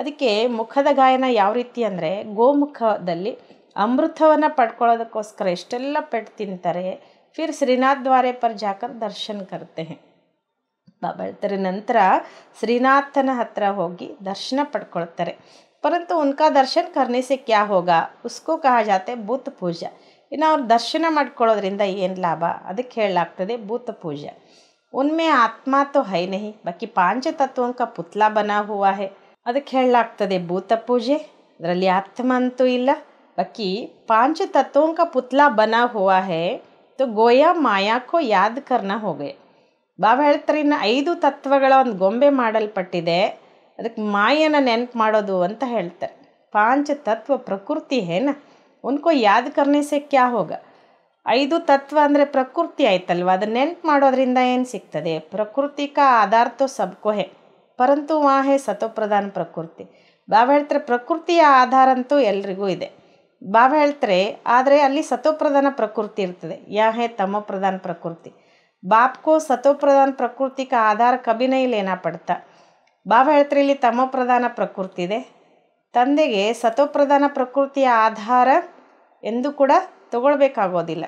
ಅದಕ್ಕೆ ಮುಖದ ಗಾಯನ ಯಾವ ರೀತಿ ಅಂದರೆ ಗೋಮುಖದಲ್ಲಿ ಅಮೃತವನ್ನು ಪಡ್ಕೊಳ್ಳೋದಕ್ಕೋಸ್ಕರ ಎಷ್ಟೆಲ್ಲ ಪೆಟ್ಟು ತಿಂತಾರೆ ಫಿರ್ ಶ್ರೀನಾಥ್ ದ್ವಾರೆ ಪರ್ ಜಾಕರ್ ದರ್ಶನ ಕರ್ತೆ ಬಾಬಾ ನಂತರ ಶ್ರೀನಾಥನ ಹತ್ರ ಹೋಗಿ ದರ್ಶನ ಪಡ್ಕೊಳ್ತಾರೆ ಪರಂತು ಉನ್ಕಾ ದರ್ಶನ करने ಕ್ಯಾ ಹೋಗ होगा ಕಹ ಜಾತೆ जाते ಭೂತ ಇನ್ನು ಅವ್ರು ದರ್ಶನ ಮಾಡ್ಕೊಳ್ಳೋದ್ರಿಂದ ಏನು ಲಾಭ ಅದಕ್ಕೆ ಹೇಳಲಾಗ್ತದೆ ಭೂತ ಪೂಜೆ ಉನ್ಮೆ ಆತ್ಮ ತೋ ಹೈ ಬಾಕಿ ಪಾಂಚ ತತ್ವಂಕ ಪುತ್ಲ ಬನಾ ಹೂವಾ ಹೇ ಅದಕ್ಕೆ ಹೇಳಲಾಗ್ತದೆ ಭೂತ ಪೂಜೆ ಅದರಲ್ಲಿ ಆತ್ಮ ಅಂತೂ ಇಲ್ಲ ಬಾಕಿ ಪಾಂಚ ತತ್ವಂಕ ಪುತ್ಲ ಬನಾ ಹೂವಾ ಹೇ ತೋ ಗೋಯಾ ಮಾಯಾಕೋ ಯಾದ್ ಕರ್ನ ಹೋಗೆ ಬಾಬಾ ಹೇಳ್ತಾರೆ ಇನ್ನು ಐದು ತತ್ವಗಳ ಒಂದು ಗೊಂಬೆ ಮಾಡಲ್ಪಟ್ಟಿದೆ ಅದಕ್ಕೆ ಮಾಯನ ನೆನ್ಪು ಮಾಡೋದು ಅಂತ ಹೇಳ್ತಾರೆ ಪಾಂಚ ತತ್ವ ಪ್ರಕೃತಿ ಏನ ಒನ್ಕೋ ಯಾದ ಕರ್ಣಿಸೆ ಕ್ಯಾ ಹೋಗ ಐದು ತತ್ವ ಅಂದರೆ ಪ್ರಕೃತಿ ಆಯ್ತಲ್ವ ಅದು ನೆನ್ಪು ಮಾಡೋದ್ರಿಂದ ಏನು ಸಿಗ್ತದೆ ಪ್ರಕೃತಿಕ ಆಧಾರ ತೋ ಹೇ ಪರಂತು ವಾಹೆ ಸತೋಪ್ರಧಾನ ಪ್ರಕೃತಿ ಬಾಬಾ ಹೇಳ್ತಾರೆ ಪ್ರಕೃತಿಯ ಆಧಾರ ಅಂತೂ ಎಲ್ರಿಗೂ ಇದೆ ಬಾಬಾ ಹೇಳ್ತಾರೆ ಆದರೆ ಅಲ್ಲಿ ಸತೋಪ್ರಧಾನ ಪ್ರಕೃತಿ ಇರ್ತದೆ ಯಾ ಹೇ ತಮೋ ಪ್ರಧಾನ ಪ್ರಕೃತಿ ಬಾಪ್ಕೋ ಸತೋಪ್ರಧಾನ ಪ್ರಕೃತಿಕ ಆಧಾರ ಕಬಿನೈಲೇನ ಪಡ್ತಾ ಬಾಬಾ ಹೇಳ್ತಾರೆ ಇಲ್ಲಿ ತಮೋಪ್ರಧಾನ ಪ್ರಕೃತಿ ಇದೆ ತಂದೆಗೆ ಸತೋಪ್ರಧಾನ ಪ್ರಕೃತಿಯ ಆಧಾರ ಎಂದು ಕೂಡ ತಗೊಳ್ಬೇಕಾಗೋದಿಲ್ಲ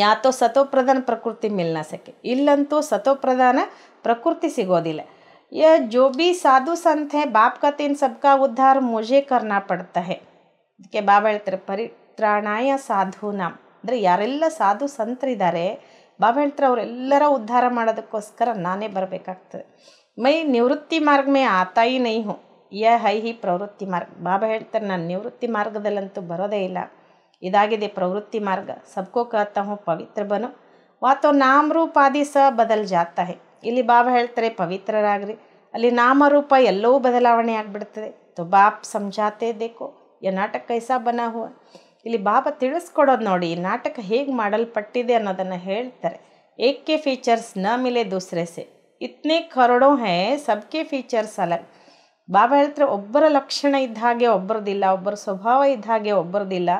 ಯಾತೋ ಸತೋಪ್ರಧಾನ ಪ್ರಕೃತಿ ಮಿಲ್ನ ಇಲ್ಲಂತೂ ಸತೋಪ್ರಧಾನ ಪ್ರಕೃತಿ ಸಿಗೋದಿಲ್ಲ ಯ ಜೋಬಿ ಸಾಧು ಸಾಧು ಬಾಪ್ है ಸಬ್ಕಾ ಉದ್ಧಾರ ಮುಜೆ ಮುಜೆ ಪಡ್ತಾಹೆ ಪಡ್ತಹೆ ಅದಕ್ಕೆ ಬಾಬಾ ಹೇಳ್ತಾರೆ ಪರಿತ್ರಾಣಾಯ ಸಾಧು ನಾಮ್ ಅಂದರೆ ಯಾರೆಲ್ಲ ಸಾಧು ಸಂತರಿದ್ದಾರೆ ಬಾಬಾ ಹೇಳ್ತಾರೆ ಅವರೆಲ್ಲರ ಉದ್ಧಾರ ಮಾಡೋದಕ್ಕೋಸ್ಕರ ನಾನೇ ಬರಬೇಕಾಗ್ತದೆ ಮೈ ನಿವೃತ್ತಿ ಮಾರ್ಗ में ಆತಾಯಿ ನೈ नहीं ಯ यह ಹಿ ಪ್ರವೃತ್ತಿ ಮಾರ್ಗ ಬಾಬಾ ಹೇಳ್ತಾರೆ ನಾನು ನಿವೃತ್ತಿ ಮಾರ್ಗದಲ್ಲಂತೂ ಬರೋದೇ ಇಲ್ಲ ಇದಾಗಿದೆ ಪ್ರವೃತ್ತಿ ಮಾರ್ಗ ಸಬ್ಕೋ ಕಹತಾ ಹೂँ ಪವಿತ್ರ ಬನು ವಾತೋ ನಾಮ ಸಹ ಬದಲು ಸ ಬದಲ್ ಜಾತ ಹೇ ಇಲ್ಲಿ ಬಾಬಾ ಹೇಳ್ತಾರೆ ಪವಿತ್ರರಾಗ್ರಿ ಅಲ್ಲಿ ನಾಮರೂಪ ಎಲ್ಲವೂ ಬದಲಾವಣೆ ಆಗಿಬಿಡ್ತದೆ ತೋ ಬಾಪ್ ಸಂಜಾತೆ ದೇಕೋ ಯ ನಾಟಕ ಕೈಸಾ ಬನಾ ಹುವ ಇಲ್ಲಿ ಬಾಬಾ ತಿಳಿಸ್ಕೊಡೋದು ನೋಡಿ ಈ ನಾಟಕ ಹೇಗೆ ಮಾಡಲ್ಪಟ್ಟಿದೆ ಅನ್ನೋದನ್ನು ಹೇಳ್ತಾರೆ ಏಕೆ ಫೀಚರ್ಸ್ ನ ಮಿಲೆ ದೂಸ್ರೆ ಸೆ ಇತ್ತನೇ ಕರಡೋ ಹೇ ಸಬ್ಕೆ ಫೀಚರ್ಸ್ ಅಲ್ಲ ಬಾಬಾ ಹೇಳ್ತಾರೆ ಒಬ್ಬರ ಲಕ್ಷಣ ಇದ್ದ ಹಾಗೆ ಒಬ್ಬರದಿಲ್ಲ ಒಬ್ಬರ ಸ್ವಭಾವ ಇದ್ದ ಹಾಗೆ ಒಬ್ಬರದಿಲ್ಲ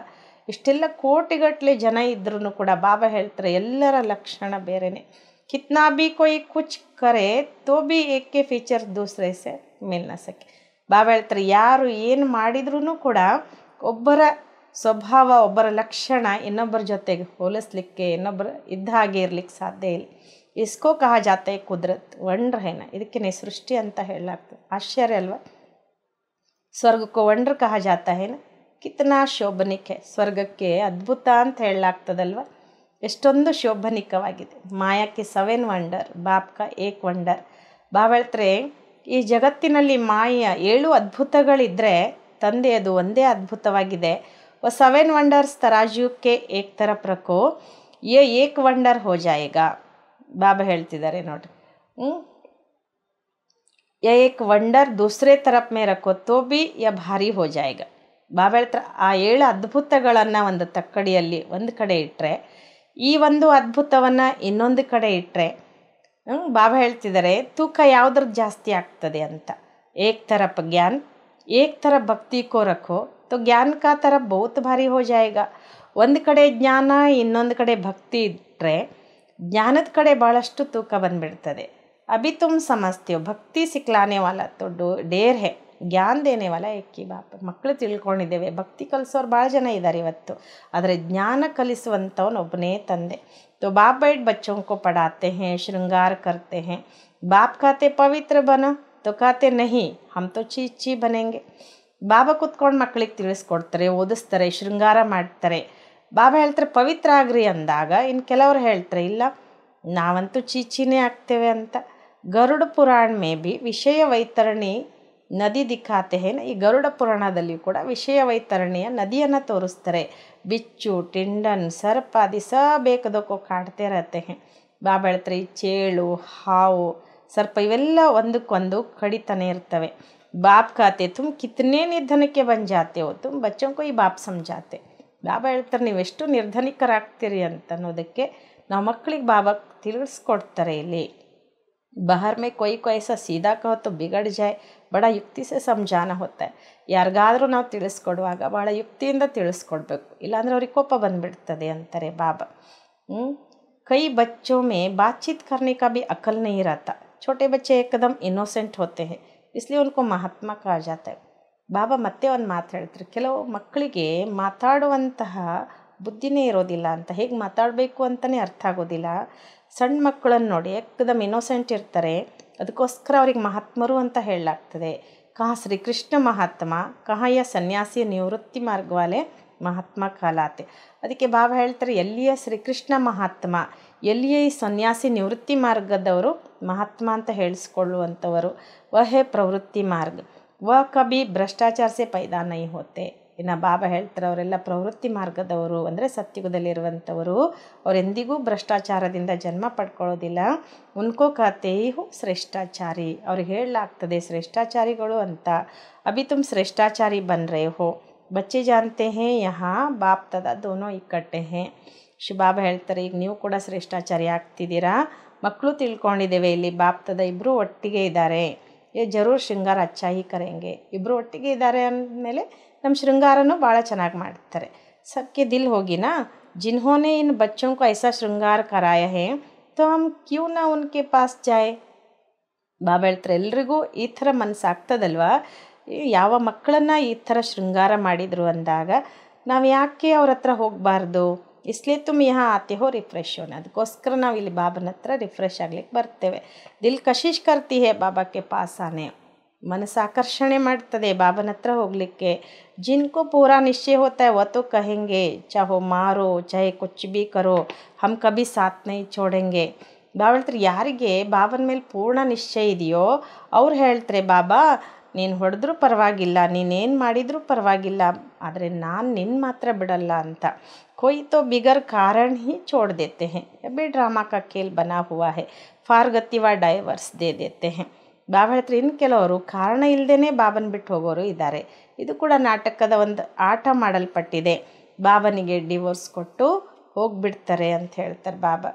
ಇಷ್ಟೆಲ್ಲ ಕೋಟಿಗಟ್ಟಲೆ ಜನ ಇದ್ರೂ ಕೂಡ ಬಾಬಾ ಹೇಳ್ತಾರೆ ಎಲ್ಲರ ಲಕ್ಷಣ ಬೇರೆನೆ ಕಿತ್ನಾ ಬಿ ಕೊಯ್ ಕುಚ್ ಕರೆ ತೋ ಬಿ ಏಕೆ ಫೀಚರ್ ದೂಸರೆ ಸೆ ಮೇಲ್ನ ಸಕೆ ಬಾಬಾ ಹೇಳ್ತಾರೆ ಯಾರು ಏನು ಮಾಡಿದ್ರೂ ಕೂಡ ಒಬ್ಬರ ಸ್ವಭಾವ ಒಬ್ಬರ ಲಕ್ಷಣ ಇನ್ನೊಬ್ಬರ ಜೊತೆಗೆ ಹೋಲಿಸ್ಲಿಕ್ಕೆ ಇನ್ನೊಬ್ಬರ ಇದ್ದ ಹಾಗೆ ಇರ್ಲಿಕ್ಕೆ ಸಾಧ್ಯ ಇಲ್ಲ ಇಸ್ಕೋ ಕಹ ಜಾತೆ ಕುದರತ್ ವಂಡ್ರ ಹೇನ ಇದಕ್ಕೇನೆ ಸೃಷ್ಟಿ ಅಂತ ಹೇಳಲಾಗ್ತದೆ ಆಶ್ಚರ್ಯ ಅಲ್ವಾ ಸ್ವರ್ಗಕ್ಕೂ ವಂಡ್ರ ಕಹ ಜಾತ ಹೇನ ಕಿತ್ತನಾ ಶೋಭನಿಕೆ ಸ್ವರ್ಗಕ್ಕೆ ಅದ್ಭುತ ಅಂತ ಹೇಳಲಾಗ್ತದಲ್ವ ಎಷ್ಟೊಂದು ಶೋಭನಿಕವಾಗಿದೆ ಮಾಯಾಕ್ಕೆ ಸವೆನ್ ವಂಡರ್ ಬಾಪ್ಕ ಏಕ್ ವಂಡರ್ ಬಾವ್ ಈ ಜಗತ್ತಿನಲ್ಲಿ ಮಾಯ ಏಳು ಅದ್ಭುತಗಳಿದ್ದರೆ ತಂದೆ ಅದು ಒಂದೇ ಅದ್ಭುತವಾಗಿದೆ ಒ ಸವೆನ್ ವಂಡರ್ಸ್ ತರಾಜುಕ್ಕೆ ಏಕ್ ಥರ ಪ್ರಕೋ ಏಕ್ ವಂಡರ್ ಹೋಜಾಯೇಗ ಬಾಬಾ ಹೇಳ್ತಿದ್ದಾರೆ ನೋಡ್ರಿ ಹ್ಞೂ ಯಾ ಏಕ್ ವಂಡರ್ ದೂಸ್ರೆ ತರಪ್ ಮೇ ರಕ್ಕೋ ತೋ ಬಿ ಯಾ ಭಾರಿ ಹೋ ಬಾಬಾ ಹೇಳ್ತಾರೆ ಆ ಏಳು ಅದ್ಭುತಗಳನ್ನು ಒಂದು ತಕ್ಕಡಿಯಲ್ಲಿ ಒಂದು ಕಡೆ ಇಟ್ಟರೆ ಈ ಒಂದು ಅದ್ಭುತವನ್ನು ಇನ್ನೊಂದು ಕಡೆ ಇಟ್ಟರೆ ಬಾಬಾ ಹೇಳ್ತಿದ್ದಾರೆ ತೂಕ ಯಾವುದ್ರ ಜಾಸ್ತಿ ಆಗ್ತದೆ ಅಂತ ಏಕ್ ತರಪ್ ಜ್ಞಾನ್ ಏಕ್ ಥರ ಭಕ್ತಿ ಕೋರಕೋ ತೊ ತೋ ಕಾ ಥರ ಬಹುತ್ ಭಾರಿ ಹೋ ಒಂದು ಕಡೆ ಜ್ಞಾನ ಇನ್ನೊಂದು ಕಡೆ ಭಕ್ತಿ ಇಟ್ಟರೆ ಜ್ಞಾನದ ಕಡೆ ಭಾಳಷ್ಟು ತೂಕ ಬಂದುಬಿಡ್ತದೆ ಅಭಿ ತುಮ್ ಭಕ್ತಿ ಸಿಕ್ಲಾನೆ ವಾಲ ದೊಡ್ಡ ಡೇರ್ ಹೇ ಜ್ಞಾನದೇನೆ ವಾಲ ಎಕ್ಕಿ ಬಾಪ ಮಕ್ಕಳು ತಿಳ್ಕೊಂಡಿದ್ದೇವೆ ಭಕ್ತಿ ಕಲಿಸೋರು ಭಾಳ ಜನ ಇದ್ದಾರೆ ಇವತ್ತು ಆದರೆ ಜ್ಞಾನ ಕಲಿಸುವಂಥವನು ಒಬ್ಬನೇ ತಂದೆ ತೊ ಬಾಪ್ ಬೈಟ್ ಬಚ್ಚೋಂಕು ಪಡಾತೆ ಹೇ ಶೃಂಗಾರ ಕರ್ತೆ ಹೇ ಬಾಪ್ ಬಾಪ್ ಪವಿತ್ರ ಬನ ತೊ ನಹಿ ಹಮ್ हम ಚೀ ಚೀ ಬನೆಂಗೆ ಬಾಬಾ ಕೂತ್ಕೊಂಡು ಮಕ್ಕಳಿಗೆ ತಿಳಿಸ್ಕೊಡ್ತಾರೆ ಓದಿಸ್ತಾರೆ ಶೃಂಗಾರ ಮಾಡ್ತಾರೆ ಬಾಬಾ ಹೇಳ್ತಾರೆ ಪವಿತ್ರ ಆಗ್ರಿ ಅಂದಾಗ ಇನ್ನು ಕೆಲವರು ಹೇಳ್ತಾರೆ ಇಲ್ಲ ನಾವಂತೂ ಚೀಚಿನೇ ಆಗ್ತೇವೆ ಅಂತ ಗರುಡ ಪುರಾಣ ಮೇ ಬಿ ವಿಷಯ ವೈತರಣಿ ನದಿ ಏನು ಈ ಗರುಡ ಪುರಾಣದಲ್ಲಿಯೂ ಕೂಡ ವಿಷಯ ವೈತರಣಿಯ ನದಿಯನ್ನು ತೋರಿಸ್ತಾರೆ ಬಿಚ್ಚು ಟಿಂಡನ್ ಸರ್ಪ ದಿಸ ಬೇಕದಕ್ಕೋ ಕಾಡ್ತೇ ಇರತ್ತೆ ಬಾಬಾ ಹೇಳ್ತಾರೆ ಈ ಚೇಳು ಹಾವು ಸರ್ಪ ಇವೆಲ್ಲ ಒಂದಕ್ಕೊಂದು ಕಡಿತಾನೆ ಇರ್ತವೆ ಬಾಪ್ ಖಾತೆ ತುಂಬ ಕಿತ್ತನೇ ನಿಧನಕ್ಕೆ ಬಂದು ಜಾತೆ ಹೋ ತುಂಬ ಬಚ್ಚಂಕು ಈ ಬಾಪ್ ಸಮಜಾತೆ బాబేల్ త్ర నీ వెష్టు నిర్ధనికర ఆక్తిరి అంటేనొదకి నా ಮಕ್ಕಳಿಗೆ బాబా తిలుస్ కొడతరే ఇలి బయర్మే కోయి కోయసా సీదా కహ తో బిగడ్ జాయ బడా యుక్తి సే సమజానా హోతా హై యార్గాదరు నవ్ తిలుస్ కొడవాగా బడా యుక్తియంద తిలుస్ కొడబెక్ ఇలాంద్ర అవరి కోప బంద్ బిడ్తదే అంతరే బాబా హ్మ్ కై బచ్చోమే బాచ్చిత్ కర్నే కా బి అకల్ నహీ రహతా ਛੋటే బచ్చే ఏక్దం ఇనోసెంట్ హోతే హై ఇస్లియే ఉన్కో మహత్మా క아 జాతా హై ಬಾಬಾ ಮತ್ತೆ ಒಂದು ಮಾತು ಹೇಳ್ತಾರೆ ಕೆಲವು ಮಕ್ಕಳಿಗೆ ಮಾತಾಡುವಂತಹ ಬುದ್ಧಿನೇ ಇರೋದಿಲ್ಲ ಅಂತ ಹೇಗೆ ಮಾತಾಡಬೇಕು ಅಂತಲೇ ಅರ್ಥ ಆಗೋದಿಲ್ಲ ಸಣ್ಣ ಮಕ್ಕಳನ್ನು ನೋಡಿ ಎಕ್ದಮ್ ಇನ್ನೋಸೆಂಟ್ ಇರ್ತಾರೆ ಅದಕ್ಕೋಸ್ಕರ ಅವ್ರಿಗೆ ಮಹಾತ್ಮರು ಅಂತ ಹೇಳಲಾಗ್ತದೆ ಕಹ ಶ್ರೀ ಕೃಷ್ಣ ಮಹಾತ್ಮ ಕಹಯ ಸನ್ಯಾಸಿ ನಿವೃತ್ತಿ ಮಾರ್ಗವಾಲೆ ಮಹಾತ್ಮ ಕಾಲಾತೆ ಅದಕ್ಕೆ ಬಾಬಾ ಹೇಳ್ತಾರೆ ಎಲ್ಲಿಯ ಶ್ರೀ ಕೃಷ್ಣ ಮಹಾತ್ಮ ಎಲ್ಲಿಯ ಈ ಸನ್ಯಾಸಿ ನಿವೃತ್ತಿ ಮಾರ್ಗದವರು ಮಹಾತ್ಮ ಅಂತ ಹೇಳಿಸ್ಕೊಳ್ಳುವಂಥವರು ವಹೆ ಪ್ರವೃತ್ತಿ ಮಾರ್ಗ ವ ಕಭಿ ಭ್ರಷ್ಟಾಚಾರ ಪೈದಾ ನೈ ಹೋತೆ ಇನ್ನು ಬಾಬಾ ಹೇಳ್ತಾರೆ ಅವರೆಲ್ಲ ಪ್ರವೃತ್ತಿ ಮಾರ್ಗದವರು ಅಂದರೆ ಸತ್ಯುಗದಲ್ಲಿರುವಂಥವರು ಅವರೆಂದಿಗೂ ಭ್ರಷ್ಟಾಚಾರದಿಂದ ಜನ್ಮ ಪಡ್ಕೊಳ್ಳೋದಿಲ್ಲ ಉನ್ಕೋ ಖಾತೆಯು ಶ್ರೇಷ್ಠಾಚಾರಿ ಅವ್ರಿಗೆ ಹೇಳಲಾಗ್ತದೆ ಶ್ರೇಷ್ಠಾಚಾರಿಗಳು ಅಂತ ಅಭಿ ತುಮ್ ಶ್ರೇಷ್ಠಾಚಾರಿ ಬನ್ರೆ ಹೋ ಬಚ್ಚೆ ಜಾನ್ತೆ ಹೇ ಯಹ ಬಾಪ್ ತದ ದೋನೋ ಇಕ್ಕಟ್ಟೆ ಹೇ ಶಿ ಬಾಬಾ ಹೇಳ್ತಾರೆ ಈಗ ನೀವು ಕೂಡ ಶ್ರೇಷ್ಠಾಚಾರಿ ಆಗ್ತಿದ್ದೀರಾ ಮಕ್ಕಳು ತಿಳ್ಕೊಂಡಿದ್ದೇವೆ ಇಲ್ಲಿ ಬಾಪ್ತದ ಇಬ್ಬರು ಒಟ್ಟಿಗೆ ಇದ್ದಾರೆ ಏ ಜರೂರು ಶೃಂಗಾರ ಅಚ್ಚಾಯಿ ಕರೆಯಂಗೆ ಕರೆಂಗೆ ಇಬ್ಬರು ಒಟ್ಟಿಗೆ ಇದ್ದಾರೆ ಅಂದಮೇಲೆ ನಮ್ಮ ಶೃಂಗಾರನೂ ಭಾಳ ಚೆನ್ನಾಗಿ ಮಾಡ್ತಾರೆ ಸಕ್ಕೆ ದಿಲ್ ಹೋಗಿನ ಜಿನ್ಹೋನೆ ಇನ್ನು ಬಚ್ಚೋಂಕು ಐಸಾ ಶೃಂಗಾರ ಕರಾಯ ಹೇ ತೋ ಹಮ್ ಕ್ಯೂ ನಾ ಉನ್ಕೆ ಪಾಸ್ ಜಾಯ್ ಬಾಬಾ ಹೇಳ್ತಾರೆ ಎಲ್ರಿಗೂ ಈ ಥರ ಮನಸ್ಸಾಗ್ತದಲ್ವಾ ಯಾವ ಮಕ್ಕಳನ್ನು ಈ ಥರ ಶೃಂಗಾರ ಮಾಡಿದರು ಅಂದಾಗ ನಾವು ಯಾಕೆ ಅವ್ರ ಹತ್ರ ಹೋಗಬಾರ್ದು इसलिए तुम यहाँ आते हो रिफ्रेश होने अदर नावी बाबन हत्र रिफ्रेश आगे बर्ते दिल कशिश करती है बाबा के पास आने मन आकर्षण बाबन हत्र हो जिनको पूरा निश्चय होता है वह तो कहेंगे चाहे मारो चाहे कुछ भी करो हम कभी साथ नहीं छोड़ेंगे बाबा हत्र यारे बाबन मेल पूर्ण निश्चय और हेल्तरे बाबा ನೀನು ಹೊಡೆದ್ರೂ ಪರವಾಗಿಲ್ಲ ನೀನೇನು ಮಾಡಿದರೂ ಪರವಾಗಿಲ್ಲ ಆದರೆ ನಾನು ನಿನ್ನ ಮಾತ್ರ ಬಿಡಲ್ಲ ಅಂತ ಕೊಯ್ತೋ ಬಿಗರ್ ಕಾರಣ ಹೀ ही छोड़ देते हैं अभी ड्रामा का खेल बना हुआ है फार गति दे देते ಬಾಬಾ ಇನ್ನು ಕೆಲವರು ಕಾರಣ ಇಲ್ಲದೇ ಬಾಬನ್ ಬಿಟ್ಟು ಹೋಗೋರು ಇದ್ದಾರೆ ಇದು ಕೂಡ ನಾಟಕದ ಒಂದು ಆಟ ಮಾಡಲ್ಪಟ್ಟಿದೆ ಬಾಬನಿಗೆ ಡಿವೋರ್ಸ್ ಕೊಟ್ಟು ಹೋಗ್ಬಿಡ್ತಾರೆ ಅಂತ ಹೇಳ್ತಾರೆ ಬಾಬಾ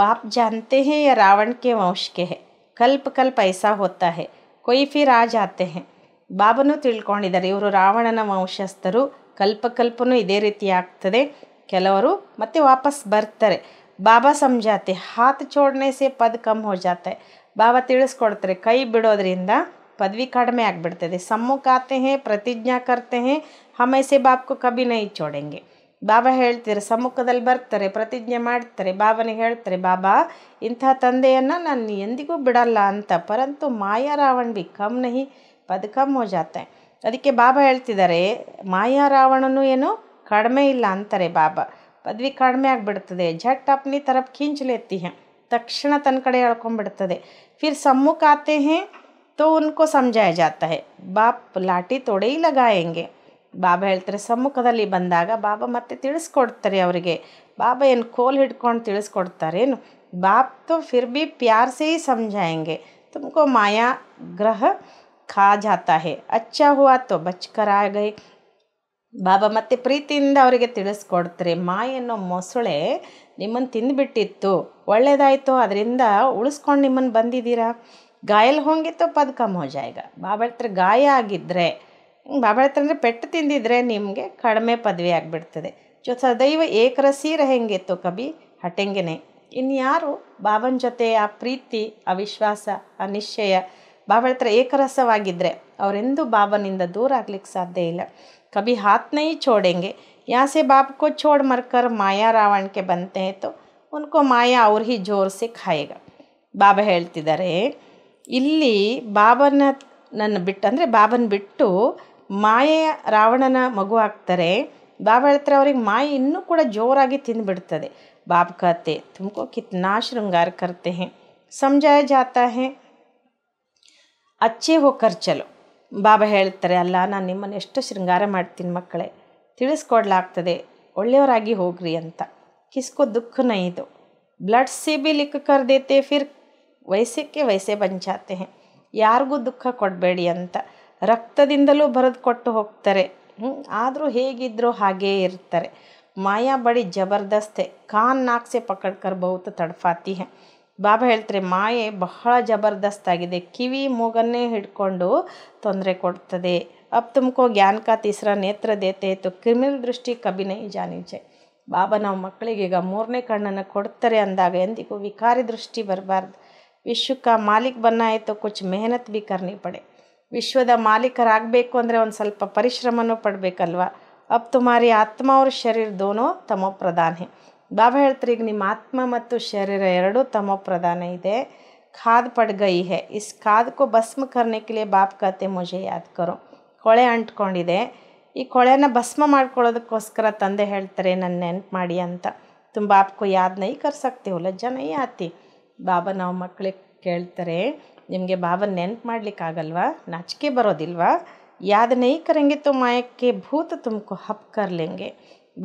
ಬಾಪ್ ಜಾನ್ತೆ ಹೇ ರಾವಣ್ಕೆ ವಂಶಕ್ಕೆ ಕೆ ಹೇ ಕಲ್ಪ ಕಲ್ಪ ಐಸಾ ಹೋತಾ ಹೇ ಕೊಯ್ಫಿ ರಾಜ ಅತ್ತೆ ಬಾಬನು ತಿಳ್ಕೊಂಡಿದ್ದಾರೆ ಇವರು ರಾವಣನ ವಂಶಸ್ಥರು ಕಲ್ಪಕಲ್ಪನೂ ಇದೇ ರೀತಿ ಆಗ್ತದೆ ಕೆಲವರು ಮತ್ತೆ ವಾಪಸ್ ಬರ್ತಾರೆ ಬಾಬಾ ಸಮಜಾತೆ ಹಾತ್ ಚೋಡನೆ ಸೇ ಪದ ಕಮ್ ಹೋ ಬಾಬಾ ತಿಳಿಸ್ಕೊಡ್ತಾರೆ ಕೈ ಬಿಡೋದ್ರಿಂದ ಪದವಿ ಕಡಿಮೆ ಆಗಿಬಿಡ್ತದೆ ಸಮ್ಮುಖ ಆತೆ ಹೇ ಪ್ರತಿಜ್ಞಾ ಕರ್ತೆ ಹೇ ಹಮೇಸೆ ಬಾಪ್ಕು ಕಬಿ ನೈ ಚೋಡೆಂಗೆ ಬಾಬಾ ಹೇಳ್ತೀರ ಸಮ್ಮುಖದಲ್ಲಿ ಬರ್ತಾರೆ ಪ್ರತಿಜ್ಞೆ ಮಾಡ್ತಾರೆ ಬಾಬನಿಗೆ ಹೇಳ್ತಾರೆ ಬಾಬಾ ಇಂಥ ತಂದೆಯನ್ನು ನಾನು ಎಂದಿಗೂ ಬಿಡಲ್ಲ ಅಂತ ಪರಂತು ಮಾಯಾ ರಾವಣ್ ಬಿ ಕಮ್ ನಹಿ ಪದ ಕಮ್ ಹೋ ಜಾತೆ ಅದಕ್ಕೆ ಬಾಬಾ ಹೇಳ್ತಿದ್ದಾರೆ ಮಾಯಾ ರಾವಣನು ಏನು ಕಡಿಮೆ ಇಲ್ಲ ಅಂತಾರೆ ಬಾಬಾ ಪದವಿ ಕಡಿಮೆ ಆಗಿಬಿಡ್ತದೆ ಝಟ್ ಅಪ್ನಿ ತರಪ್ ಕಿಂಚಲೆತ್ತಿ ಹೇ ತಕ್ಷಣ ತನ್ನ ಕಡೆ ಎಳ್ಕೊಂಡ್ಬಿಡ್ತದೆ ಫಿರ್ ಸಮ್ಮುಖ ಆತೆ ಹೇ ತೋ ಉನ್ಕೋ ಸಮಜಾಯ ಜಾತ ಹೇ ಬಾಪ್ ಲಾಠಿ ತೊಡೆ ಗಾಯಂಗೆ ಬಾಬಾ ಹೇಳ್ತಾರೆ ಸಮ್ಮುಖದಲ್ಲಿ ಬಂದಾಗ ಬಾಬಾ ಮತ್ತೆ ತಿಳಿಸ್ಕೊಡ್ತಾರೆ ಅವರಿಗೆ ಬಾಬಾ ಏನು ಕೋಲ್ ಹಿಡ್ಕೊಂಡು ತಿಳಿಸ್ಕೊಡ್ತಾರೇನು ಬಾಪ್ ತೋ ಫಿರ್ ಬಿ ಪ್ಯಾರ್ ಸೇ ಹಿ ಸಮಜಾಯಂಗೆ ತುಮಕೋ ಮಾಯಾ ಗ್ರಹ ಖಾ ಜಾತಾ ಹೇ ಅಚ್ಚಾ ಹುವಾ ತೋ ಬಚ್ಕರ ಆಗೈ ಬಾಬಾ ಮತ್ತೆ ಪ್ರೀತಿಯಿಂದ ಅವರಿಗೆ ತಿಳಿಸ್ಕೊಡ್ತಾರೆ ಮಾಯ ಅನ್ನೋ ಮೊಸಳೆ ನಿಮ್ಮನ್ನು ತಿಂದುಬಿಟ್ಟಿತ್ತು ಒಳ್ಳೇದಾಯಿತು ಅದರಿಂದ ಉಳಿಸ್ಕೊಂಡು ನಿಮ್ಮನ್ನು ಬಂದಿದ್ದೀರಾ ಗಾಯಲ್ ಹೋಗಿತ್ತು ಪದಕ ಪದ ಬಾಬಾ ಹೇಳ್ತಾರೆ ಗಾಯ ಆಗಿದ್ದರೆ ಹೇಳ್ತಾರೆ ಅಂದರೆ ಪೆಟ್ಟು ತಿಂದಿದ್ರೆ ನಿಮಗೆ ಕಡಿಮೆ ಪದವಿ ಆಗಿಬಿಡ್ತದೆ ಜೊ ಸದೈವ ಏಕರಸಿ ಹೆಂಗಿತ್ತು ಕಬಿ ಹಟೆಂಗೆನೆ ಇನ್ಯಾರು ಬಾಬನ ಜೊತೆ ಆ ಪ್ರೀತಿ ಆ ವಿಶ್ವಾಸ ಆ ನಿಶ್ಚಯ ಬಾಬಾ ಹತ್ರ ಏಕರಸವಾಗಿದ್ದರೆ ಅವರೆಂದೂ ಬಾಬನಿಂದ ದೂರ ಆಗ್ಲಿಕ್ಕೆ ಸಾಧ್ಯ ಇಲ್ಲ ಕಬಿ ಹಾತ್ನೇ ಚೋಡೆಂಗೆ ಯಾಸೆ ಬಾಬಕ್ಕೋ ಚೋಡ್ ಮರ್ಕರ್ ಮಾಯಾ ರಾವಣಕ್ಕೆ ಬಂತೆ ತೋ ಉನ್ಕೋ ಮಾಯಾ ಅವ್ರ ಹಿ ಜೋರಿಸಿ ಖಾಯಿಗ ಬಾಬಾ ಹೇಳ್ತಿದ್ದಾರೆ ಇಲ್ಲಿ ಬಾಬನ ನನ್ನ ಬಿಟ್ಟು ಅಂದರೆ ಬಾಬನ್ ಬಿಟ್ಟು ಮಾಯೆಯ ರಾವಣನ ಮಗು ಆಗ್ತಾರೆ ಬಾಬ ಹೇಳ್ತಾರೆ ಅವ್ರಿಗೆ ಮಾಯೆ ಇನ್ನೂ ಕೂಡ ಜೋರಾಗಿ ತಿಂದುಬಿಡ್ತದೆ ಬಾಬ್ ಕತೆ ತುಮಕೋ ಕಿತ್ನಾ ಶೃಂಗಾರ ಕರ್ತೆ ಹೇ ಸಮಜಾಯ ಜಾತ ಹೇ ಅಚ್ಚೆ ಹೋಕರ್ ಚಲೋ ಬಾಬಾ ಹೇಳ್ತಾರೆ ಅಲ್ಲ ನಾನು ನಿಮ್ಮನ್ನು ಎಷ್ಟು ಶೃಂಗಾರ ಮಾಡ್ತೀನಿ ಮಕ್ಕಳೇ ತಿಳಿಸ್ಕೊಡ್ಲಾಗ್ತದೆ ಒಳ್ಳೆಯವರಾಗಿ ಹೋಗ್ರಿ ಅಂತ ಕಿಸ್ಕೋ ದುಃಖನ ಇದು ಬ್ಲಡ್ ಸೇ ಬಿ ಲಿಕ್ ಕರ್ದೇತೆ ಫಿರ್ ವಯಸ್ಸಕ್ಕೆ ವಯಸ್ಸೇ ಬಂಚಾತೆ ಹೇ ಯಾರಿಗೂ ದುಃಖ ಕೊಡಬೇಡಿ ಅಂತ ರಕ್ತದಿಂದಲೂ ಬರೆದು ಕೊಟ್ಟು ಹೋಗ್ತಾರೆ ಆದರೂ ಹೇಗಿದ್ದರೂ ಹಾಗೇ ಇರ್ತಾರೆ ಮಾಯಾ ಬಳಿ ಜಬರ್ದಸ್ತೆ ಕಾನ್ ನಾಕ್ಸೆ ಪಕಡ್ಕರ್ ಬಹುತ ತಡಫಾತಿ ಹೆ ಬಾಬಾ ಹೇಳ್ತಾರೆ ಮಾಯೆ ಬಹಳ ಜಬರ್ದಸ್ತಾಗಿದೆ ಕಿವಿ ಮೂಗನ್ನೇ ಹಿಡ್ಕೊಂಡು ತೊಂದರೆ ಕೊಡ್ತದೆ ಅಪ್ ತುಮಕೋ ಜ್ಞಾನ ಕಾ ತೀಸ್ರ ನೇತ್ರ ಇತ್ತು ಕ್ರಿಮಿನಲ್ ದೃಷ್ಟಿ ಕಬಿನೇ ಜಾನಿಜೆ ಬಾಬಾ ನಾವು ಮಕ್ಕಳಿಗೀಗ ಮೂರನೇ ಕಣ್ಣನ್ನು ಕೊಡ್ತಾರೆ ಅಂದಾಗ ಎಂದಿಗೂ ವಿಕಾರಿ ದೃಷ್ಟಿ ಬರಬಾರ್ದು ವಿಶ್ವಕ್ಕ ಮಾಲೀಕ್ ಬನ್ನಾಯಿತು ಕುಚ್ ಮೆಹನತ್ ಬಿ ಕರ್ನಿ ಪಡೆ ವಿಶ್ವದ ಮಾಲೀಕರಾಗಬೇಕು ಅಂದರೆ ಒಂದು ಸ್ವಲ್ಪ ಪರಿಶ್ರಮನೂ ಪಡಬೇಕಲ್ವ ಅಪ್ ತುಮಾರಿ ಆತ್ಮ ಅವ್ರ ಶರೀರ ದೋನೋ ತಮೋ ಪ್ರಧಾನೆ ಬಾಬಾ ಹೇಳ್ತಾರೆ ಈಗ ನಿಮ್ಮ ಆತ್ಮ ಮತ್ತು ಶರೀರ ಎರಡೂ ತಮೋ ಪ್ರಧಾನ ಇದೆ ಖಾದ್ ಪಡ್ಗೈ ಹೇ ಇಸ್ ಖಾದ್ಕೋ ಭಸ್ಮ ಕರ್ನೆ के ಕತೆ ಮುಜೆ ಯಾದ್ಕರು ಕೊಳೆ ಅಂಟ್ಕೊಂಡಿದೆ ಈ ಕೊಳೆನ ಭಸ್ಮ ಮಾಡ್ಕೊಳ್ಳೋದಕ್ಕೋಸ್ಕರ ತಂದೆ ಹೇಳ್ತಾರೆ ನನ್ನ ನೆನ್ಪು ಮಾಡಿ ಅಂತ ತುಂಬ ಬಾಪ್ಕು ಯಾದ್ನ ಈ ಕರ್ಸಕ್ತೀವಲ್ಲ ಜನ ಯಾತಿ ಬಾಬಾ ನಾವು ಮಕ್ಕಳಿಗೆ ಕೇಳ್ತಾರೆ ನಿಮಗೆ ಭಾವ ನೆನ್ಪು ಮಾಡಲಿಕ್ಕಾಗಲ್ವಾ ನಾಚಿಕೆ ಬರೋದಿಲ್ವಾ ಯಾದ ನೈಕರಂಗಿತ್ತು ಮಾಯಕ್ಕೆ ಭೂತ ತುಮಕು ಹಪ್ಕರ್ಲೆಂಗೆ